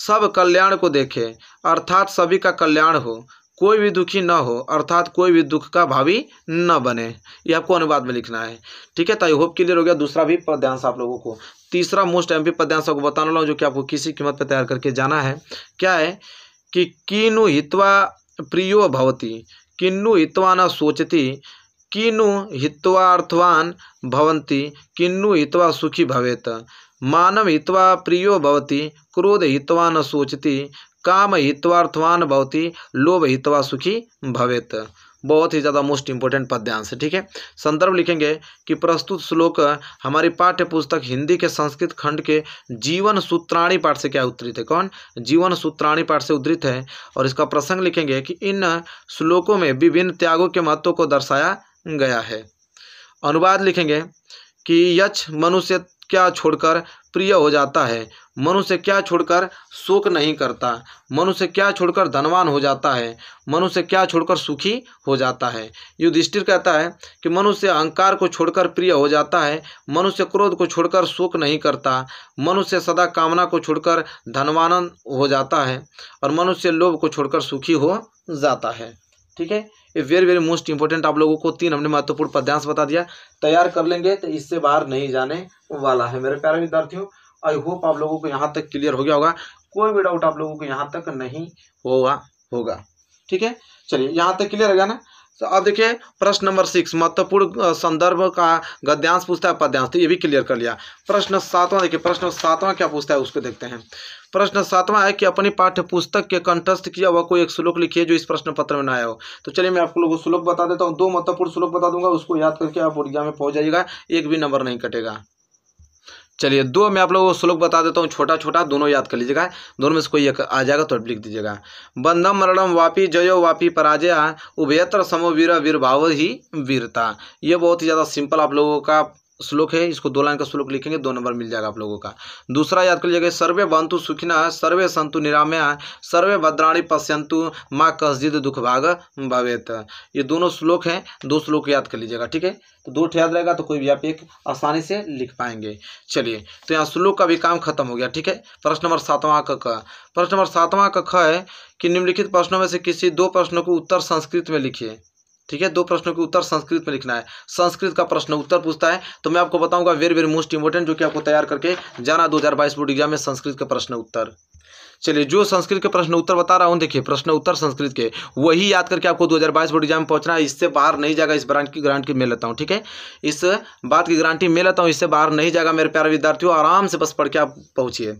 Speaker 1: सब कल्याण को देखे अर्थात सभी का कल्याण हो कोई भी दुखी न हो अर्थात कोई भी दुख का भावी न बने ये आपको अनुवाद में लिखना है ठीक है तो आई होप क्लियर हो गया दूसरा भी पद्यांश आप लोगों को तीसरा मोस्ट एम पी पद्यांश आपको बताने लगा जो कि आपको किसी कीमत पर तैयार करके जाना है क्या है कि किनु हितवा प्रियो भवती किन्नु हितवा न सोचती किनु हितवा अर्थवान भवंती किन्नु हितवा सुखी भवेत मानव हित्वा प्रियो भवति हित्वा न सोचती हित्वार्थवान भवति हित्वा सुखी भवेत बहुत ही ज़्यादा मोस्ट इम्पोर्टेंट पद्यांश से ठीक है संदर्भ लिखेंगे कि प्रस्तुत श्लोक हमारी पाठ्य पुस्तक हिंदी के संस्कृत खंड के जीवन सूत्राणी पाठ से क्या उद्धृत है कौन जीवन सूत्राणी पाठ से उद्धृत है और इसका प्रसंग लिखेंगे कि इन श्लोकों में विभिन्न त्यागों के महत्व को दर्शाया गया है अनुवाद लिखेंगे कि यच मनुष्य क्या छोड़कर प्रिय हो जाता है मनुष्य क्या छोड़कर शोक नहीं करता मनुष्य क्या छोड़कर धनवान हो जाता है मनुष्य क्या छोड़कर सुखी हो जाता है युधिष्ठिर कहता है कि मनुष्य अहंकार को छोड़कर प्रिय हो जाता है मनुष्य क्रोध को छोड़कर शोक नहीं करता मनुष्य सदा कामना को छोड़कर धनवान हो जाता है और मनुष्य लोभ को छोड़कर सुखी हो जाता है ठीक है ये वेरी वेरी मोस्ट इंपॉर्टेंट आप लोगों को तीन हमने महत्वपूर्ण पद्यांश बता दिया तैयार कर लेंगे तो इससे बाहर नहीं जाने वाला है मेरे प्यारे विद्यार्थियों आई होप आप लोगों को यहाँ तक क्लियर हो गया होगा कोई भी डाउट आप लोगों को यहाँ तक नहीं होगा होगा ठीक है चलिए यहाँ तक क्लियर हो गया ना अब देखिए प्रश्न नंबर सिक्स महत्वपूर्ण संदर्भ का गद्यांश पूछता है पद्यांश तो ये भी क्लियर कर लिया प्रश्न सातवां देखिए प्रश्न सातवां क्या पूछता है उसको देखते हैं प्रश्न सातवां है कि अपनी पाठ्य पुस्तक के कंठस्थ किया हुआ कोई एक श्लोक लिखिए जो इस प्रश्न पत्र में आया हो तो चलिए मैं आपको लोग श्लोक बता देता हूँ दो महत्वपूर्ण श्लोक बता दूंगा उसको याद करके आप उड़िया में पहुंच जाइएगा एक भी नंबर नहीं कटेगा चलिए दो मैं आप लोगों को श्लोक बता देता हूँ छोटा छोटा दोनों याद कर लीजिएगा दोनों में से कोई एक आ जाएगा तो लिख दीजिएगा बंधम मरणम वापी जयो वापी पराजय उभयत्र समो वीर वीर भाव ही वीरता ये बहुत ही ज़्यादा सिंपल आप लोगों का श्लोक है इसको दो लाइन का श्लोक लिखेंगे दो नंबर मिल जाएगा आप लोगों का दूसरा याद कर लीजिएगा सर्वे बंतु सुखिना सर्वे संतु निरामया सर्वे भद्राणी पश्यंतु माँ कसजिद दुख भाग भवेत ये दोनों श्लोक हैं दो श्लोक याद कर लीजिएगा ठीक है तो दो याद रहेगा तो कोई भी आप एक आसानी से लिख पाएंगे चलिए तो यहाँ श्लोक का भी काम खत्म हो गया ठीक है प्रश्न नंबर सातवां का ख प्रश्न नंबर सातवां का ख है कि निम्नलिखित प्रश्नों में से किसी दो प्रश्नों को उत्तर संस्कृत में लिखिए ठीक है दो प्रश्नों के उत्तर संस्कृत में लिखना है संस्कृत का प्रश्न उत्तर पूछता है तो मैं आपको बताऊंगा वेरी वेरी मोस्ट इंपोर्टेंट जो कि आपको तैयार करके जाना 2022 बोर्ड एग्जाम में संस्कृत का प्रश्न उत्तर चलिए जो संस्कृत के प्रश्न उत्तर बता रहा हूँ देखिए प्रश्न उत्तर संस्कृत के वही याद करके आपको 2022 बोर्ड एग्जाम में पहुंचना है इससे बाहर नहीं जाएगा इस ब्रांड की गारंटी मैं लेता हूँ ठीक है इस बात की गारंटी मैं लेता हूँ इससे बाहर नहीं जाएगा मेरे प्यारे विद्यार्थियों आराम से बस पढ़ के आप पहुँचिए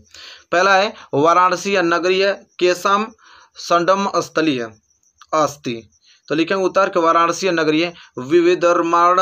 Speaker 1: पहला है वाराणसी नगरीय केसम संडम स्थलीय अस्थि तो लिखेंगे उत्तर के वाराणसी नगरीय विविधर्माण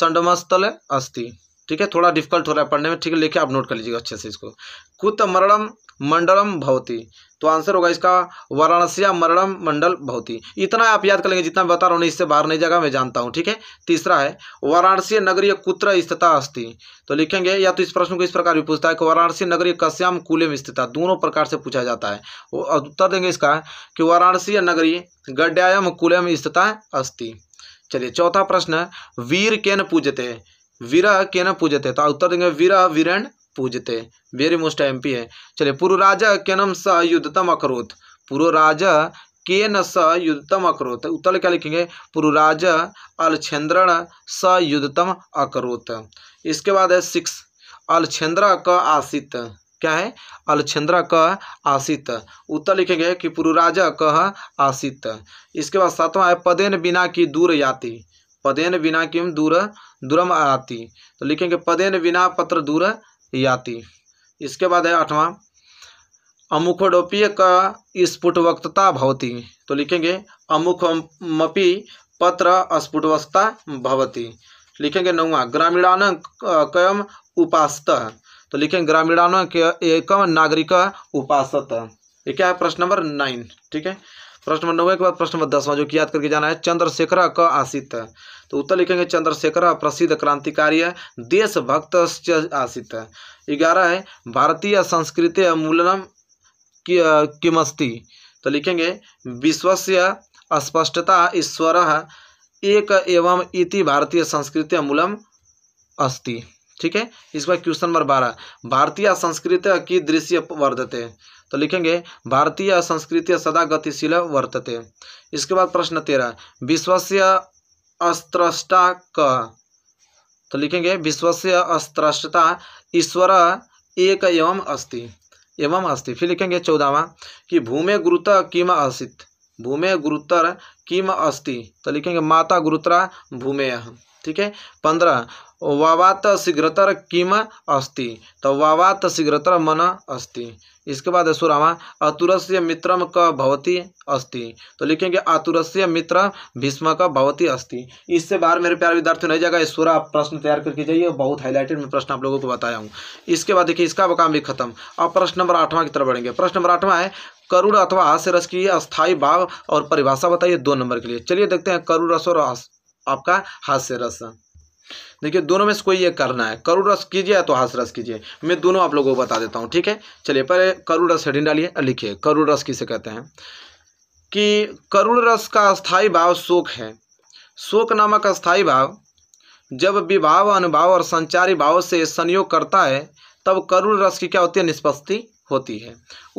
Speaker 1: संडमस्थल अस्थि ठीक है थोड़ा डिफिकल्ट हो रहा है पढ़ने में ठीक है लेके आप नोट कर लीजिएगा अच्छे से इसको कुत मरणम मंडलम भवती तो आंसर होगा इसका वाराणसी मरणम मंडल भवती इतना आप याद कर लेंगे जितना बता रहा हूँ इससे बाहर नहीं जाएगा मैं जानता हूँ ठीक है तीसरा है वाराणसी नगरीय कुत्र स्थित अस्थि तो लिखेंगे या तो इस प्रश्न को इस प्रकार भी पूछता है कि वाराणसी नगरीय कश्याम कूले में स्थित दोनों प्रकार से पूछा जाता है उत्तर देंगे इसका कि वाराणसी नगरीय गड्यायम कूले में स्थित अस्थि चलिए चौथा प्रश्न वीर केन पूजते वीरा के ना पूजते तो उत्तर देंगे वीरा वीरण पूजते वेरी मोस्ट एम पी है चलिए पूर्व राजा के नम स युद्धतम अक्रोत पूर्व राजा के न स युद्धतम अक्रोत उत्तर क्या लिखेंगे पूर्व राजा अलछेंद्रण स युद्धतम अक्रोत इसके बाद है सिक्स अलछेंद्रा क आसित क्या है अलछेंद्रा कह आसित उत्तर लिखेंगे कि पूर्व राजा कह आसित इसके बाद सातवां है पदेन बिना की दूर याति पदेन बिना किम दूर दूरम आती तो लिखेंगे पदेन बिना पत्र दूर याति इसके बाद है आठवां अमुखोडोपीय का स्फुटवक्तता भवती तो लिखेंगे अमुखमपी पत्र स्फुटवक्ता भवती लिखेंगे नौवा ग्रामीणान कयम उपासत तो लिखेंगे ग्रामीणान के एकम नागरिक उपासत ये क्या है प्रश्न नंबर नाइन ठीक है प्रश्न नंबर नौवे के बाद प्रश्न नंबर दसवां जो कि याद करके जाना है चंद्रशेखर क आशित है तो उत्तर लिखेंगे चंद्रशेखर प्रसिद्ध क्रांतिकारी है देशभक्त आशित है ग्यारह है भारतीय संस्कृति मूलनम किमस्ती तो लिखेंगे विश्वस्य स्पष्टता ईश्वर एक एवं इति भारतीय संस्कृति मूलम अस्ति ठीक है इसका क्वेश्चन नंबर बारह भारतीय संस्कृति की दृश्य वर्धते तो लिखेंगे भारतीय संस्कृति सदा गतिशील वर्तते इसके बाद प्रश्न तेरह विश्वसीय अस्त्रष्टा क तो लिखेंगे विश्वसीय अस्त्रष्टता ईश्वर एक एवं अस्ति एवं अस्ति फिर लिखेंगे चौदहवा कि भूमि गुरुत किम असित भूमि गुरुतर किम अस्ति तो लिखेंगे माता गुरुतरा भूमे ठीक है पंद्रह वावात शीघ्रतर किम अस्ति तो वावात शीघ्रतर मन अस्ति इसके बाद सुरामा अतुरस्य मित्रम क भवती अस्ति तो लिखेंगे अतुरस्य मित्र भीष्म का भवती अस्ति इससे बाहर मेरे प्यार विद्यार्थी नहीं जाएगा इस सूरा प्रश्न तैयार करके जाइए बहुत हाईलाइटेड में प्रश्न आप लोगों को बताया हूँ इसके बाद देखिए इसका काम भी खत्म अब प्रश्न नंबर आठवां की तरफ बढ़ेंगे प्रश्न नंबर आठवां है करुण अथवा हास्य रस की अस्थायी भाव और परिभाषा बताइए दो नंबर के लिए चलिए देखते हैं करुण रस और आपका हास्य रस देखिए दोनों में से कोई ये करना है करुण रस कीजिए तो हास रस कीजिए मैं दोनों आप लोगों को बता देता हूँ ठीक है चलिए पहले करुण रस हेडिंग डालिए और लिखिए करुण रस किसे कहते हैं कि करुण रस का स्थायी भाव शोक है शोक नामक स्थायी भाव जब विभाव अनुभाव और संचारी भाव से संयोग करता है तब करुण रस की क्या होती है निष्पत्ति होती है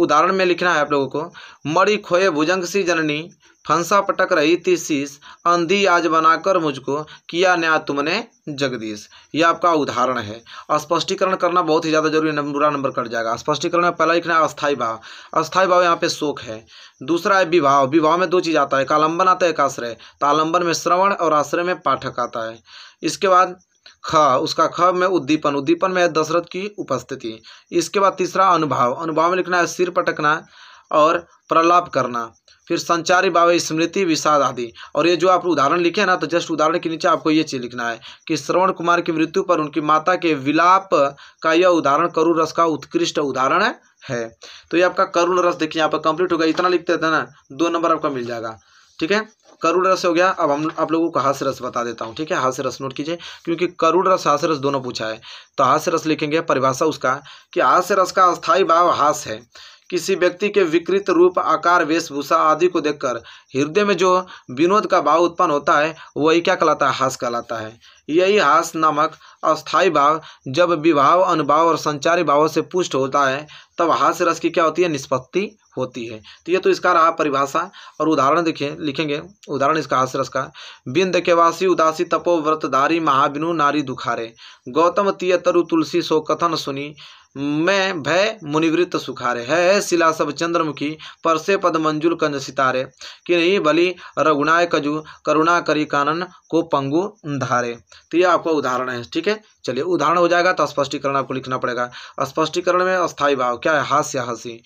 Speaker 1: उदाहरण में लिखना है आप लोगों को मरी खोए भुजंग सी जननी फंसा पटक रही थी शीश अंधी आज बनाकर मुझको किया न्याय तुमने जगदीश ये आपका उदाहरण है स्पष्टीकरण करना बहुत ही ज़्यादा जरूरी है बुरा नंबर कट जाएगा स्पष्टीकरण में पहला लिखना है अस्थायी भाव अस्थायी भाव यहाँ पे शोक है दूसरा है विवाह विवाह में दो चीज़ आता है कालंबन आता है एक आश्रय तालंबन में श्रवण और आश्रय में पाठक आता है इसके बाद ख उसका ख में उद्दीपन उद्दीपन में है दशरथ की उपस्थिति इसके बाद तीसरा अनुभाव अनुभाव में लिखना है सिर पटकना और प्रलाप करना फिर संचारी बाव स्मृति विषाद आदि और ये जो आप उदाहरण लिखे हैं ना तो जस्ट उदाहरण के नीचे आपको ये चीज़ लिखना है कि श्रवण कुमार की मृत्यु पर उनकी माता के विलाप का यह उदाहरण करुण रस का उत्कृष्ट उदाहरण है है तो ये आपका करुण रस देखिए यहाँ पर कंप्लीट गया इतना लिखते थे ना दो नंबर आपका मिल जाएगा ठीक है करुण रस हो गया अब हम आप लोगों को हास्य रस बता देता हूँ ठीक है हास्य रस नोट कीजिए क्योंकि करुण रस हास्य रस दोनों पूछा है तो हास्य रस लिखेंगे परिभाषा उसका कि हास्य रस का अस्थायी भाव हास है किसी व्यक्ति के विकृत रूप आकार वेशभूषा आदि को देखकर हृदय में जो विनोद का भाव उत्पन्न होता है वही क्या कहलाता है हास कहलाता है यही हास नामक अस्थाई भाव जब विभाव अनुभाव और संचारी भावों से पुष्ट होता है तब हास्य रस की क्या होती है निष्पत्ति होती है तो ये तो इसका रहा परिभाषा और उदाहरण देखिए लिखेंगे उदाहरण इसका हास्य रस का बिंद केवासी उदासी तपो व्रतधारी महाविनु नारी दुखारे गौतम तिय तरु तुलसी सो कथन सुनी में भय मुनिवृत्त सुखारे है शिला सब चंद्रमुखी परसे पद मंजुल कंज सितारे कि नहीं बलि रघुनाय कजु करुणा करी कानन को पंगु धारे तो ये आपका उदाहरण है ठीक है चलिए उदाहरण हो जाएगा तो स्पष्टीकरण आपको लिखना पड़ेगा स्पष्टीकरण में अस्थायी भाव क्या है हास्य हसी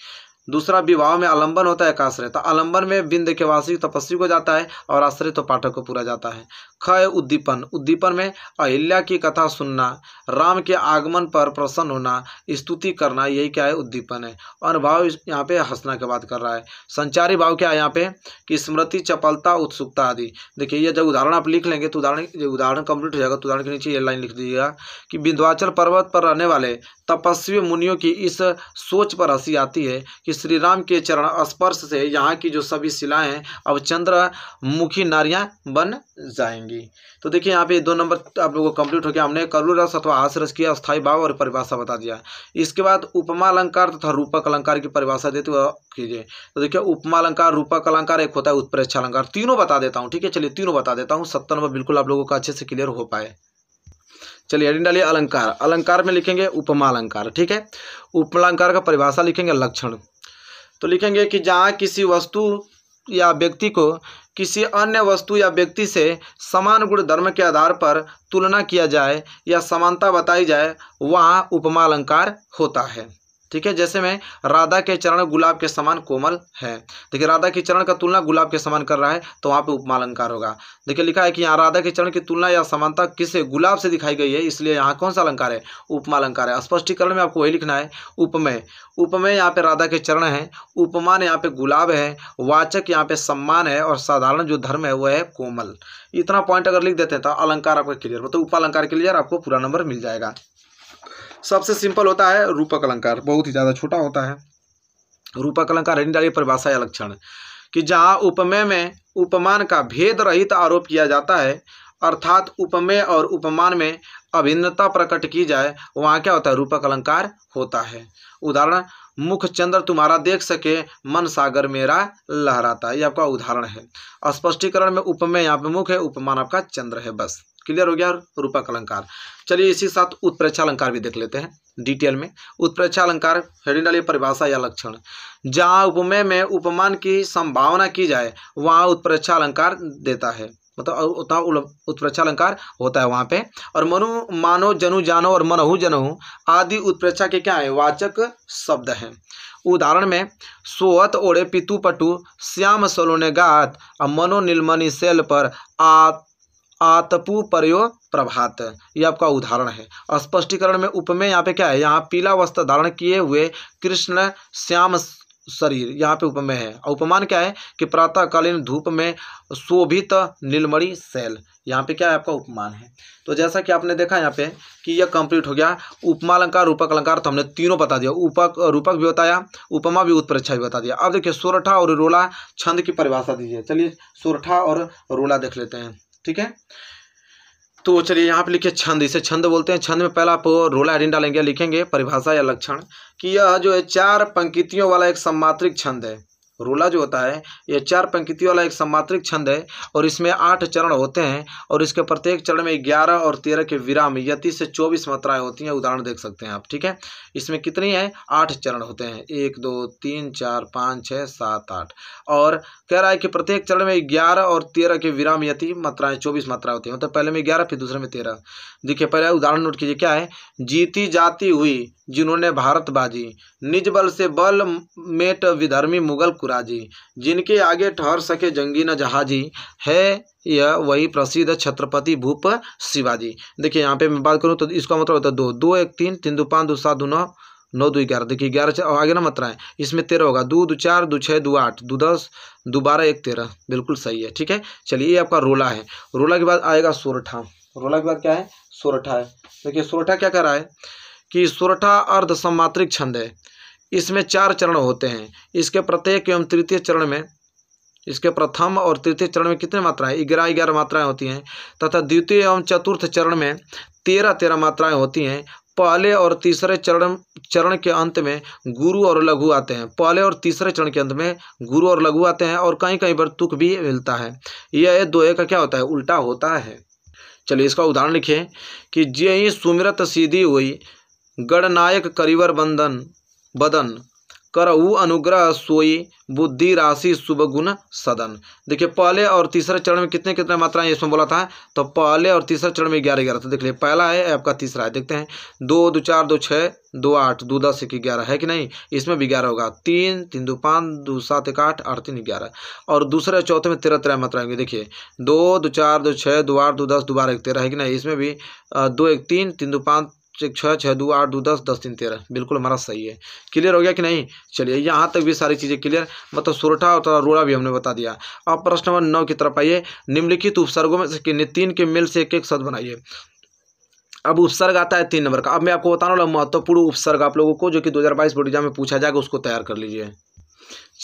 Speaker 1: दूसरा विवाह में आलंबन होता है एक आश्रय तो आलंबन में बिंद के वासी तपस्वी को जाता है और आश्रय तो पाठक को पूरा जाता है खय उद्दीपन उद्दीपन में अहिल्या की कथा सुनना राम के आगमन पर प्रसन्न होना स्तुति करना यही क्या है उद्दीपन है अनुभाव यहाँ पे हंसना की बात कर रहा है संचारी भाव क्या है यहाँ पे कि स्मृति चपलता उत्सुकता आदि देखिए ये जब उदाहरण आप लिख लेंगे तो उदाहरण उदाहरण कंप्लीट हो जाएगा तो उदाहरण के नीचे ये लाइन लिख दीजिएगा कि विंध्वाचल पर्वत पर रहने वाले तपस्वी मुनियों की इस सोच पर हंसी आती है कि श्री राम के चरण स्पर्श से यहाँ की जो सभी शिलाएँ हैं अब चंद्रमुखी नारियाँ बन जाएंगी जाएंगी तो देखिए यहाँ पे दो नंबर आप लोगों को कंप्लीट हो गया हमने करु रस अथवा हास रस की अस्थाई भाव और परिभाषा बता दिया इसके बाद उपमा अलंकार तथा रूपक अलंकार की परिभाषा देते हुए कीजिए तो देखिए उपमा अलंकार रूपक अलंकार एक होता है उत्प्रेक्ष अलंकार तीनों बता देता हूँ ठीक है चलिए तीनों बता देता हूँ सत्तर नंबर बिल्कुल आप लोगों का अच्छे से क्लियर हो पाए चलिए हेडिंग डालिए अलंकार अलंकार में लिखेंगे उपमा अलंकार ठीक है उपमा अलंकार का परिभाषा लिखेंगे लक्षण तो लिखेंगे कि जहाँ किसी वस्तु या व्यक्ति को किसी अन्य वस्तु या व्यक्ति से समान गुण धर्म के आधार पर तुलना किया जाए या समानता बताई जाए वहाँ उपमा अलंकार होता है ठीक है जैसे मैं राधा के चरण गुलाब के समान कोमल है देखिए राधा के चरण का तुलना गुलाब के समान कर रहा है तो वहाँ पे उपमालंकार होगा देखिए लिखा है कि यहाँ राधा के चरण की तुलना या समानता किसे गुलाब से दिखाई गई है इसलिए यहाँ कौन सा अलंकार है उपमालंकार है स्पष्टीकरण में आपको वही लिखना है उपमय उपमय यहाँ पे राधा के चरण है उपमान यहाँ पे गुलाब है वाचक यहाँ पे सम्मान है और साधारण जो धर्म है वह है कोमल इतना पॉइंट अगर लिख देते हैं तो अलंकार आपका क्लियर मतलब तो उपालंकार क्लियर आपको पूरा नंबर मिल जाएगा सबसे सिंपल होता है रूपक अलंकार बहुत ही ज़्यादा छोटा होता है रूपक अलंकार हिंदी परिभाषा या लक्षण कि जहाँ उपमेय में उपमान का भेद रहित आरोप किया जाता है अर्थात उपमेय और उपमान में अभिन्नता प्रकट की जाए वहाँ क्या होता है रूपक अलंकार होता है उदाहरण मुख चंद्र तुम्हारा देख सके मन सागर मेरा लहराता है ये आपका उदाहरण है स्पष्टीकरण में उपमेय यहाँ पे मुख है उपमान आपका चंद्र है बस क्लियर हो गया रूपक अलंकार चलिए इसी साथ उत्प्रेक्षा अलंकार भी देख लेते हैं डिटेल में उत्प्रेक्षा अलंकार हेडिंग परिभाषा या लक्षण जहाँ उपमेय में उपमान की संभावना की जाए वहाँ उत्प्रेक्षा अलंकार देता है मतलब उतना उत्प्रेक्षा अलंकार होता है वहाँ पे और मनु मानो जनु जानो और मनहु जनहु आदि उत्प्रेक्षा के क्या है वाचक शब्द हैं उदाहरण में सोहत ओढ़े पितु पटु श्याम सलोने गात और मनो नीलमणि सेल पर आत आतपु पर्यो प्रभात ये आपका उदाहरण है और स्पष्टीकरण में उपमेय यहाँ पे क्या है यहाँ पीला वस्त्र धारण किए हुए कृष्ण श्याम शरीर यहाँ पे उपमेय है और उपमान क्या है कि प्रातःकालीन धूप में शोभित नीलमणि शैल यहाँ पे क्या है आपका उपमान है तो जैसा कि आपने देखा यहाँ पे कि यह कंप्लीट हो गया उपमा अलंकार रूपक अलंकार तो हमने तीनों बता दिया उपक रूपक भी बताया उपमा भी उत्प्रेक्षा भी बता दिया अब देखिए सोरठा और रोला छंद की परिभाषा दीजिए चलिए सोरठा और रोला देख लेते हैं ठीक है तो चलिए यहाँ पे लिखिए छंद इसे छंद बोलते हैं छंद में पहला आप रोला हेडिंग डालेंगे लिखेंगे परिभाषा या लक्षण कि यह जो है चार पंक्तियों वाला एक सम्मात्रिक छंद है रोला जो होता है ये चार पंक्ति वाला एक सम्मात्रिक छंद है और इसमें आठ चरण होते हैं और इसके प्रत्येक चरण में ग्यारह और तेरह के विराम यति से चौबीस मात्राएं होती हैं उदाहरण देख सकते हैं आप ठीक है इसमें कितनी है आठ चरण होते हैं एक दो तीन चार पाँच छः सात आठ और कह रहा है कि प्रत्येक चरण में ग्यारह और तेरह के विराम यति मात्राएं चौबीस मात्राएं होती हैं मतलब पहले में ग्यारह फिर दूसरे में तेरह देखिए पहले उदाहरण नोट कीजिए क्या है जीती जाती हुई जिन्होंने भारत बाजी निज बल से बल मेट विधर्मी मुगल ठाकुराजी जिनके आगे ठहर सके जंगी न जहाजी है यह वही प्रसिद्ध छत्रपति भूप शिवाजी देखिए यहाँ पे मैं बात करूँ तो इसका मतलब होता है दो दो एक तीन तीन दो पाँच दो सात दो नौ नौ दो ग्यारह देखिए ग्यारह आगे ना मात्राएं इसमें तेरह होगा दो दो चार दो छः दो आठ दो दस दो बारह एक तेरह बिल्कुल सही है ठीक है चलिए ये आपका रोला है रोला के बाद आएगा सोरठा रोला के बाद क्या है सोरठा है देखिए सोरठा क्या कर रहा है कि सोरठा अर्ध समात्रिक छंद है इसमें चार चरण होते हैं इसके प्रत्येक एवं तृतीय चरण में इसके प्रथम और तृतीय चरण में कितने मात्राएं ग्यारह ग्यारह मात्राएं होती हैं तथा द्वितीय एवं चतुर्थ चरण में तेरह तेरह मात्राएं होती हैं पहले और तीसरे चरण चरण के अंत में गुरु और लघु आते हैं पहले और तीसरे चरण के अंत में गुरु और लघु आते हैं और कहीं कहीं पर तुक भी मिलता है यह दोहे का क्या होता है उल्टा होता है चलिए इसका उदाहरण लिखें कि जे ही सुमिरत सीधी हुई गणनायक करीवर बंदन बदन करऊ अनुग्रह सोई बुद्धि राशि शुभ गुण सदन देखिए पहले और तीसरे चरण में कितने कितने मात्राएं इसमें बोला था तो पहले और तीसरे चरण में ग्यारह ग्यारह तो देख लिए पहला है आपका तीसरा है देखते हैं दो दो चार दो छः दो आठ दो दस एक ग्यारह है कि नहीं इसमें भी ग्यारह होगा तीन तीन दो पाँच दो सात एक आठ आठ तीन ग्यारह और दूसरे चौथे में तेरह तेरह मात्रा होंगे देखिए दो दो चार दो छः दो आठ दो दस दो बारह एक तेरह है कि नहीं इसमें भी दो एक तीन तीन दो पाँच छः छः दो आठ दो दस दस तीन तेरह बिल्कुल हमारा सही है क्लियर हो गया कि नहीं चलिए यहाँ तक भी सारी चीज़ें क्लियर मतलब सुरठा और थोड़ा रोड़ा भी हमने बता दिया अब प्रश्न नंबर नौ की तरफ आइए निम्नलिखित उपसर्गों में से तीन के मेल से एक एक शब्द बनाइए अब उपसर्ग आता है तीन नंबर का अब मैं आपको बताने वाला महत्वपूर्ण उपसर्ग आप लोगों को जो कि 2022 बोर्ड एग्जाम में पूछा जाएगा उसको तैयार कर लीजिए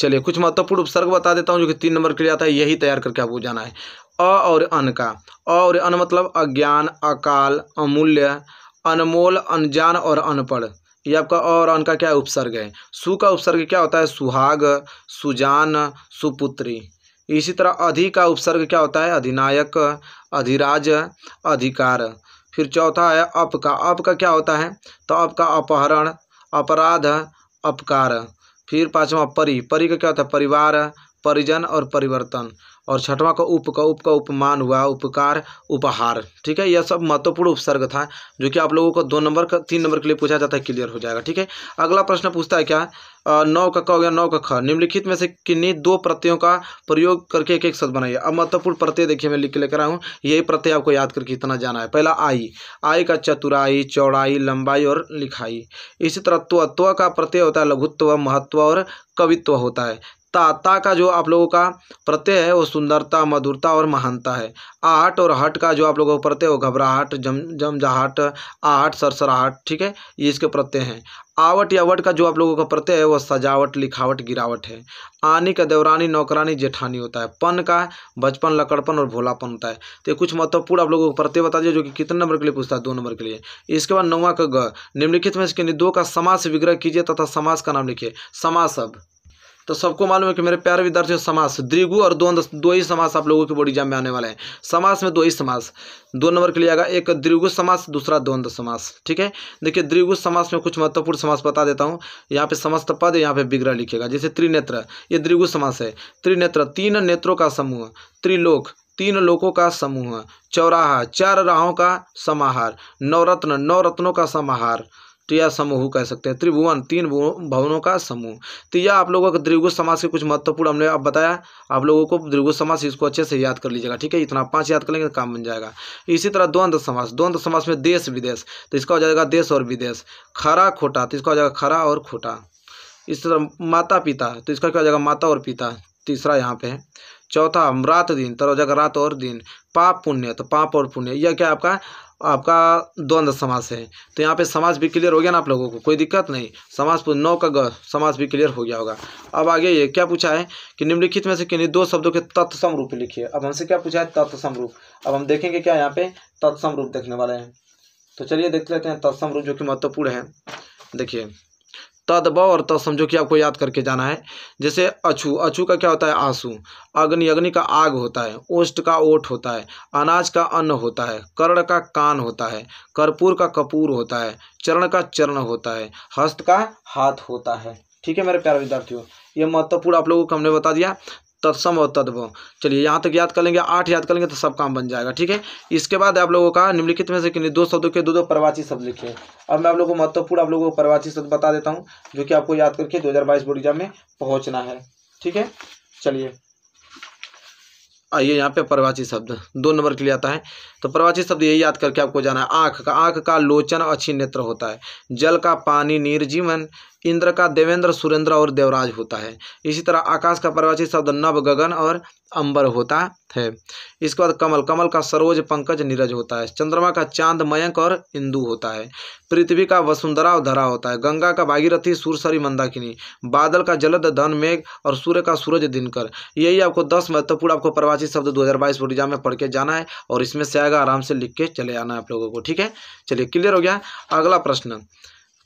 Speaker 1: चलिए कुछ महत्वपूर्ण उपसर्ग बता देता हूँ जो कि तीन नंबर के लिए आता है यही तैयार करके आपको जाना है अ और अन का अ और अन मतलब अज्ञान अकाल अमूल्य अनमोल अनजान और अनपढ़ ये आपका और अन का क्या उपसर्ग है सु का उपसर्ग क्या होता है सुहाग सुजान सुपुत्री इसी तरह अधि का उपसर्ग क्या होता है अधिनायक अधिराज अधिकार फिर चौथा है अप का अप का क्या होता है तो अप का अपहरण अपराध अपकार फिर पांचवा परि परि का क्या होता है परिवार परिजन और परिवर्तन और छठवां का उप का उप का उपमान हुआ उपकार उपहार ठीक है यह सब महत्वपूर्ण उपसर्ग था जो कि आप लोगों को दो नंबर का तीन नंबर के लिए पूछा जाता है क्लियर हो जाएगा ठीक है अगला प्रश्न पूछता है क्या नौ का क हो गया नौ का ख निम्नलिखित में से किन्हीं दो प्रत्ययों का प्रयोग करके एक एक शब्द बनाइए अब महत्वपूर्ण प्रत्यय देखिए मैं लिख के लेकर आऊँ यही प्रत्यय आपको याद करके इतना जाना है पहला आई आई का चतुराई चौड़ाई लंबाई और लिखाई इसी तरह त्व का प्रत्यय होता है लघुत्व महत्व और कवित्व होता है ता ता का जो आप लोगों का प्रत्यय है वो सुंदरता मधुरता और महानता है आठ और हट का जो आप लोगों का प्रत्यय वो घबराहट जम जमजाहट आठ सरसराहट ठीक है ये इसके प्रत्यय हैं आवट या वट का जो आप लोगों का प्रत्यय है वह सजावट लिखावट गिरावट है आनी का देवरानी नौकरानी जेठानी होता है पन का बचपन लकड़पन और भोलापन होता है तो कुछ महत्वपूर्ण आप लोगों को प्रत्यय बता दिए जो कि कितने नंबर के लिए पूछता है दो नंबर के लिए इसके बाद नौवा का ग निम्नलिखित में इसके दो का समास विग्रह कीजिए तथा समास का नाम लिखिए समास शब्द तो सबको मालूम है कि मेरे प्यारे विद्यार्थियों समास द्विगु और दो दो ही समास आप लोगों के बोर्ड एग्जाम में आने वाले हैं समास में दो ही समास दो नंबर के लिए आएगा एक द्विगु समास दूसरा द्वंद्व समास ठीक है देखिए द्विगु समास में कुछ महत्वपूर्ण समास बता देता हूँ यहाँ पे समस्त पद यहाँ पे विग्रह लिखेगा जैसे त्रिनेत्र ये द्विगु समास है त्रिनेत्र तीन नेत्रों का समूह त्रिलोक तीन लोकों का समूह चौराहा चार राहों का समाहार नवरत्न नौ रत्नों का समाहार त्रिया समूह कह सकते हैं त्रिभुवन तीन भवनों का समूह तो यह आप लोगों का द्विगु समाज के कुछ महत्वपूर्ण हमने अब बताया आप लोगों को द्विगु समाज इसको अच्छे से याद कर लीजिएगा ठीक है इतना पांच याद कर लेंगे तो काम बन जाएगा इसी तरह द्वंद्व समाज द्वंद्व समाज में देश विदेश तो इसका हो जाएगा देश और विदेश खरा खोटा तो इसका हो जाएगा खरा और खोटा इस तरह माता पिता तो इसका क्या हो जाएगा माता और पिता तीसरा यहाँ पे है चौथा रात दिन तरह तो हो जाएगा रात और दिन पाप पुण्य तो पाप और पुण्य यह क्या आपका आपका द्वंद्व समास है तो यहाँ पे समाज भी क्लियर हो गया ना आप लोगों को कोई दिक्कत नहीं समाज नौ का समास समाज भी क्लियर हो गया होगा अब आगे ये क्या पूछा है कि निम्नलिखित में से किन्हीं दो शब्दों के तत्सम रूप लिखिए अब हमसे क्या पूछा है तत्सम रूप अब हम देखेंगे क्या यहाँ पे तत्सम रूप देखने वाले हैं तो चलिए देख लेते हैं तत्सम रूप जो कि महत्वपूर्ण है देखिए त और त समझो कि आपको याद करके जाना है जैसे अछू अछू का क्या होता है आंसू अग्नि अग्नि का आग होता है ओष्ट का ओठ होता है अनाज का अन्न होता है कर्ण का कान होता है कर्पूर का कपूर होता है चरण का चरण होता है हस्त का हाथ होता है ठीक है मेरे प्यारे विद्यार्थियों ये महत्वपूर्ण आप लोगों को हमने बता दिया तत्सम और तद्भव चलिए यहाँ तक याद कर लेंगे आठ याद कर लेंगे तो सब काम बन जाएगा ठीक है इसके बाद आप लोगों का निम्नलिखित में से कि दो शब्दों के दो दो परवाची शब्द लिखे अब मैं आप लोगों को महत्वपूर्ण आप लोगों को परवाची शब्द बता देता हूँ जो कि आपको याद करके दो बोर्ड एग्जाम में पहुँचना है ठीक है चलिए आइए यहाँ पे परवाची शब्द दो नंबर के लिए आता है तो परवाची शब्द यही याद करके आपको जाना है आँख का आँख का लोचन अच्छी नेत्र होता है जल का पानी निर्जीवन इंद्र का देवेंद्र सुरेंद्र और देवराज होता है इसी तरह आकाश का परिभाषित शब्द नव गगन और अंबर होता है इसके बाद कमल कमल का सरोज पंकज नीरज होता है चंद्रमा का चांद मयंक और इंदु होता है पृथ्वी का वसुंधरा और धरा होता है गंगा का भागीरथी सुरसरी मंदाकिनी बादल का जलद धन मेघ और सूर्य का सूरज दिनकर यही आपको दस महत्वपूर्ण आपको प्रवासी शब्द दो हज़ार बाईस एग्जाम में पढ़ के जाना है और इसमें से आएगा आराम से लिख के चले आना है आप लोगों को ठीक है चलिए क्लियर हो गया अगला प्रश्न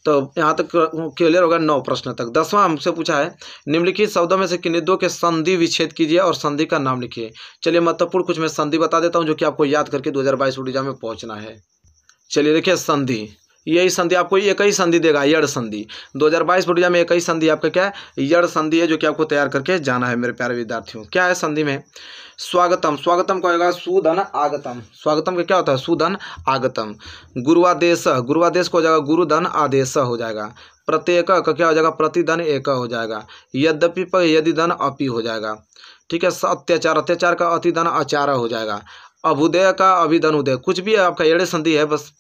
Speaker 1: तो यहाँ तक क्लियर होगा नौ प्रश्न तक दसवां हमसे पूछा है निम्नलिखित शब्दों में से किन्नी दो के संधि विच्छेद कीजिए और संधि का नाम लिखिए चलिए महत्वपूर्ण कुछ मैं संधि बता देता हूँ जो कि आपको याद करके दो हज़ार बाईस में पहुँचना है चलिए देखिए संधि यही संधि आपको एक ही संधि देगा यड़ संधि 2022 हज़ार में एक ही संधि आपका क्या है यड़ संधि है जो कि आपको तैयार करके जाना है मेरे प्यारे विद्यार्थियों क्या है संधि में स्वागतम स्वागतम को सुधन आगतम स्वागतम का क्या होता है सुधन आगतम गुरुआदेश गुरुआदेश को हो जाएगा गुरुधन आदेश हो जाएगा प्रत्येक का क्या हो जाएगा प्रतिधन एक हो जाएगा यद्यपि पर यदि धन अपि हो जाएगा ठीक है अत्याचार अत्याचार का अतिधन आचार हो जाएगा अभुदय का अभिधन उदय कुछ भी है आपका एड़े संधि है बस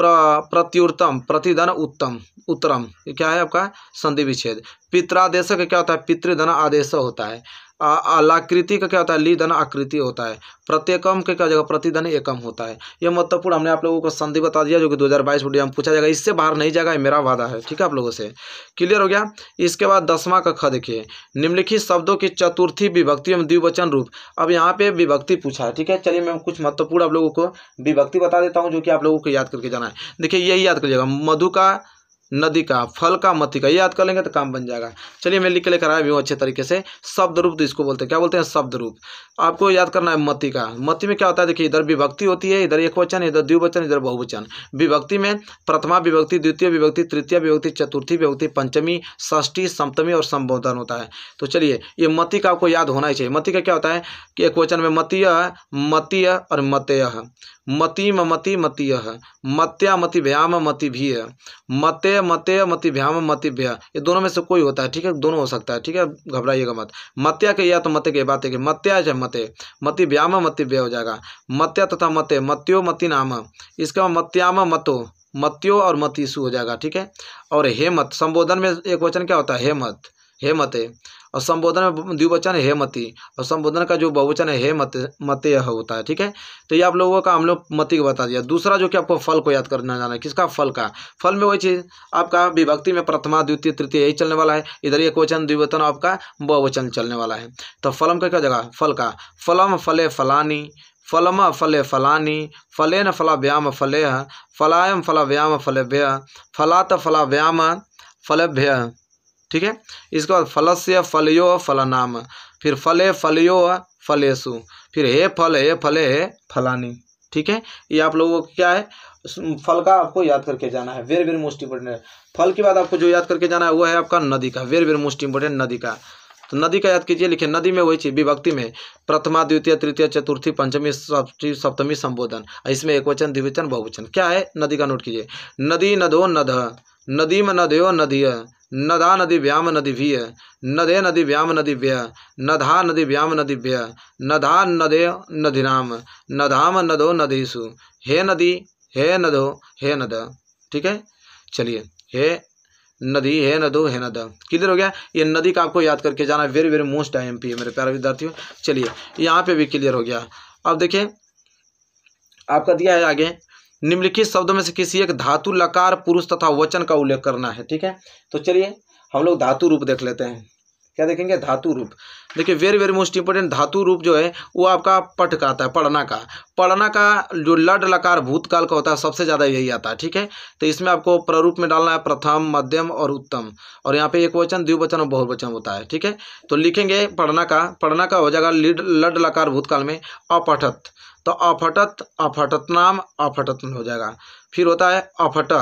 Speaker 1: प्र प्रत्युत्तम प्रतिधन उत्तम उत्तरम क्या है आपका संधि विच्छेद पित्रादेश का क्या होता है पितृधन आदेश होता है आलाकृति का क्या होता है लीधन आकृति होता है प्रत्येकम के क्या हो जाएगा प्रतिधन एकम होता है ये महत्वपूर्ण हमने आप लोगों को संधि बता दिया जो कि 2022 हज़ार बाईस में पूछा जाएगा इससे बाहर नहीं जाएगा मेरा वादा है ठीक है आप लोगों से क्लियर हो गया इसके बाद दसवां का ख देखिए निम्नलिखित शब्दों की चतुर्थी विभक्ति एवं द्विवचन रूप अब यहाँ पे विभक्ति पूछा है ठीक है चलिए मैं कुछ महत्वपूर्ण आप लोगों को विभक्ति बता देता हूँ जो कि आप लोगों को याद करके जाना है देखिए यही याद करिएगा मधु का नदी का फल का मति का याद कर लेंगे तो काम बन जाएगा चलिए मैं लिख के लेकर आया भी अच्छे तरीके से शब्द रूप तो इसको बोलते हैं क्या बोलते हैं शब्द रूप आपको याद करना है मति का मति में क्या होता है देखिए इधर विभक्ति होती है इधर एक वचन इधर द्विवचन इधर बहुवचन विभक्ति में प्रथमा विभक्ति द्वितीय विभक्ति तृतीय विभक्ति चतुर्थी विभक्ति पंचमी षष्ठी सप्तमी और संबोधन होता है तो चलिए ये मति का आपको याद होना ही चाहिए मति का क्या होता है कि एक वचन में मतीय मतीय और मतय मतिम मति मतीय मत्या मति भ्याम मति भी है मते मते मति भ्याम मति भ्या ये दोनों में से कोई होता है ठीक है दोनों हो सकता है ठीक है घबराइएगा मत मत्या के या तो मते के बात है कि मत्या या मते मति भ्याम मति व्य हो जाएगा मत्या तथा मते मत्यो मति नाम इसका मतलब मत्याम मतो मत्यो और मतीसु हो जाएगा ठीक है और हेमत संबोधन में एक वचन क्या होता है हेमत हेमते और संबोधन में द्विवचन हे मति और संबोधन का जो बहुवचन है मत मत यह होता है ठीक है तो ये आप लोगों का हम लोग मति को बता दिया दूसरा जो कि आपको फल को याद करना जाना है किसका फल का फल में वही चीज़ आपका विभक्ति में प्रथमा द्वितीय तृतीय यही चलने वाला है इधर एक वचन द्विवचन आपका बहुवचन चलने वाला है तो फलम का क्या जगह फल का फलम फले फलानी फलम फले फलानी न फला व्याम फले फलायम फला व्याम फलेभ्य फलात फला व्याम फलभ्य ठीक है इसके बाद फलस्य फलयो फलनाम फिर फले फलयो फलेसु फिर हे फल हे फले हे फलानी ठीक है ये आप लोगों को क्या है फल का आपको याद करके जाना है वेरी वेरी मोस्ट इंपोर्टेंट फल के बाद आपको जो याद करके जाना है वो है आपका नदी का वेरी वेरी मोस्ट इंपोर्टेंट नदी का तो नदी का याद कीजिए लिखिए नदी में वही चीज विभक्ति में प्रथमा द्वितीय तृतीय चतुर्थी पंचमी सप्तमी संबोधन इसमें एक वचन द्विवचन बहुवचन क्या है नदी का नोट कीजिए नदी नदो नद नदी में नदयो नदी नदा नदी व्याम नदी भी है नदे नदी व्याम नदी व्य नधा नदी व्याम नदी व्य नधा नदे नधिनाम नधाम नदो नदीसु हे नदी हे नदो हे नद ठीक है चलिए हे नदी हे नदो हे नद क्लियर हो गया ये नदी का आपको याद करके जाना very very most I M P है मेरे प्यारे विद्यार्थियों चलिए यहाँ पे भी क्लियर हो गया अब देखिए आपका दिया है आगे निम्नलिखित शब्दों में से किसी एक धातु लकार पुरुष तथा वचन का उल्लेख करना है ठीक है तो चलिए हम लोग धातु रूप देख लेते हैं क्या देखेंगे धातु रूप देखिए वेरी वेरी मोस्ट इंपोर्टेंट धातु रूप जो है वो आपका पट का आता है पढ़ना का पढ़ना का जो लड लकार भूतकाल का होता है सबसे ज़्यादा यही आता है ठीक है तो इसमें आपको प्ररूप में डालना है प्रथम मध्यम और उत्तम और यहाँ पे एक वचन द्विवचन और बहुवचन होता है ठीक है तो लिखेंगे पढ़ना का पढ़ना का हो जाएगा लड लकार भूतकाल में अपठत तो अफटत अफटत नाम अफटत हो जाएगा फिर होता है अफट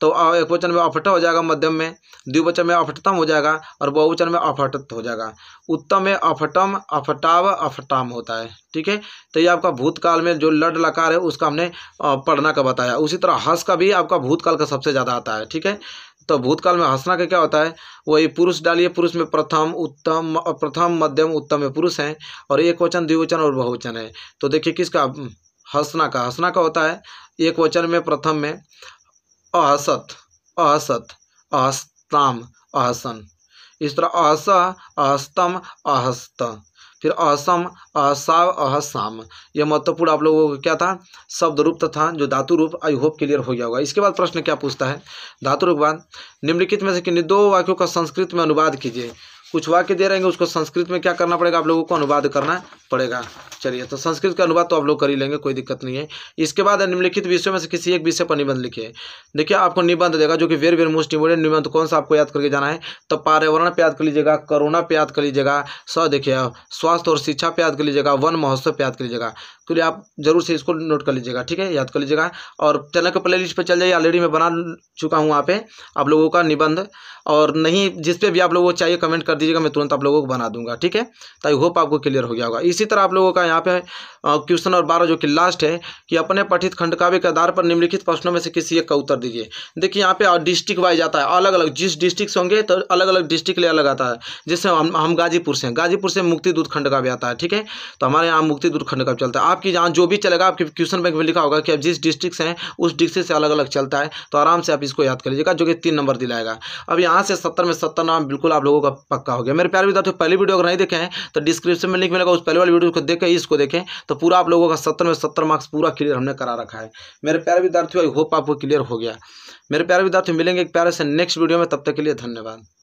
Speaker 1: तो एक वचन में अफट हो जाएगा मध्यम में द्विवचन में अफटतम हो जाएगा और बहुवचन में अफटत हो जाएगा उत्तम में अफटम अफटाव अफटाम होता है ठीक है तो ये आपका भूतकाल में जो लड लकार है उसका हमने पढ़ना का बताया उसी तरह हस का भी आपका भूतकाल का सबसे ज़्यादा आता है ठीक है तो भूतकाल में हंसना का क्या होता है वही पुरुष डालिए पुरुष में प्रथम उत्तम प्रथम मध्यम उत्तम में पुरुष हैं और एक वचन द्विवचन और बहुवचन है तो देखिए किसका हम्म, हंसना का हंसना का होता है एक वचन में प्रथम में अहसत अहसत अहस्ताम अहसन इस तरह अहस अहस्तम अहस्त फिर असम असाव अहसाम यह महत्वपूर्ण आप लोगों को क्या था शब्द रूप तथा जो धातु रूप आई होप क्लियर हो गया होगा इसके बाद प्रश्न क्या पूछता है धातु रूप बाद निम्नलिखित में से कि दो वाक्यों का संस्कृत में अनुवाद कीजिए कुछ वाक्य दे रहेंगे उसको संस्कृत में क्या करना पड़ेगा आप लोगों को अनुवाद करना पड़ेगा चलिए तो संस्कृत का अनुवाद तो आप लोग कर ही लेंगे कोई दिक्कत नहीं है इसके बाद निम्नलिखित विषयों में से किसी एक विषय पर निबंध लिखिए देखिए आपको निबंध देगा जो कि वेर वेर मोस्ट इम्पोर्टेंट निबंध कौन सा आपको याद करके जाना है तो पर्यावरण पे याद कर लीजिएगा कोरोना पे याद कर लीजिएगा स देखिए स्वास्थ्य और शिक्षा पे याद कर लीजिएगा वन महोत्सव पर याद कर लीजिएगा तो आप जरूर से इसको नोट कर लीजिएगा ठीक है याद कर लीजिएगा और चैनल के प्ले लिस्ट पर चल जाइए ऑलरेडी मैं बना चुका हूँ वहाँ पे आप लोगों का निबंध और नहीं जिसपे भी आप लोगों को चाहिए कमेंट कर दीजिएगा मैं तुरंत आप लोगों को बना दूंगा ठीक है तो आई होप आपको क्लियर हो गया होगा इस इसी तरह आप लोगों का यहाँ पे क्वेश्चन और बारह जो कि लास्ट है कि अपने पठित खंड का के आधार पर निम्नलिखित प्रश्नों में से किसी एक का उत्तर दीजिए देखिए यहाँ पे डिस्ट्रिक्ट वाइज आता है अलग अलग जिस डिस्ट्रिक्ट से होंगे तो अलग अलग डिस्ट्रिक्ट लिए अलग आता है जैसे हम हम गाजीपुर से हैं गाजीपुर से मुक्ति दूध खंड आता है ठीक है तो हमारे यहाँ मुक्ति दूध खंड भी चलता है आपकी यहाँ जो भी चलेगा आपके क्वेश्चन बैंक में लिखा होगा कि आप जिस डिस्ट्रिक्ट से हैं उस डिस्ट्रिक्ट से अलग अलग चलता है तो आराम से आप इसको याद कर लीजिएगा जो कि तीन नंबर दिलाएगा अब यहाँ से सत्तर में सत्तर नाम बिल्कुल आप लोगों का पक्का हो गया मेरे प्यार विद्यार्थियों पहली वीडियो अगर नहीं देखे हैं तो डिस्क्रिप्शन में लिंक मिलेगा उस पहले वाली वीडियो को देखें इसको देखें तो पूरा आप लोगों का सत्तर में सत्तर मार्क्स पूरा क्लियर हमने करा रखा है मेरे प्यारे विद्यार्थियों आई होप आपको क्लियर हो गया मेरे प्यारे विद्यार्थी मिलेंगे एक प्यारे से नेक्स्ट वीडियो में तब तक के लिए धन्यवाद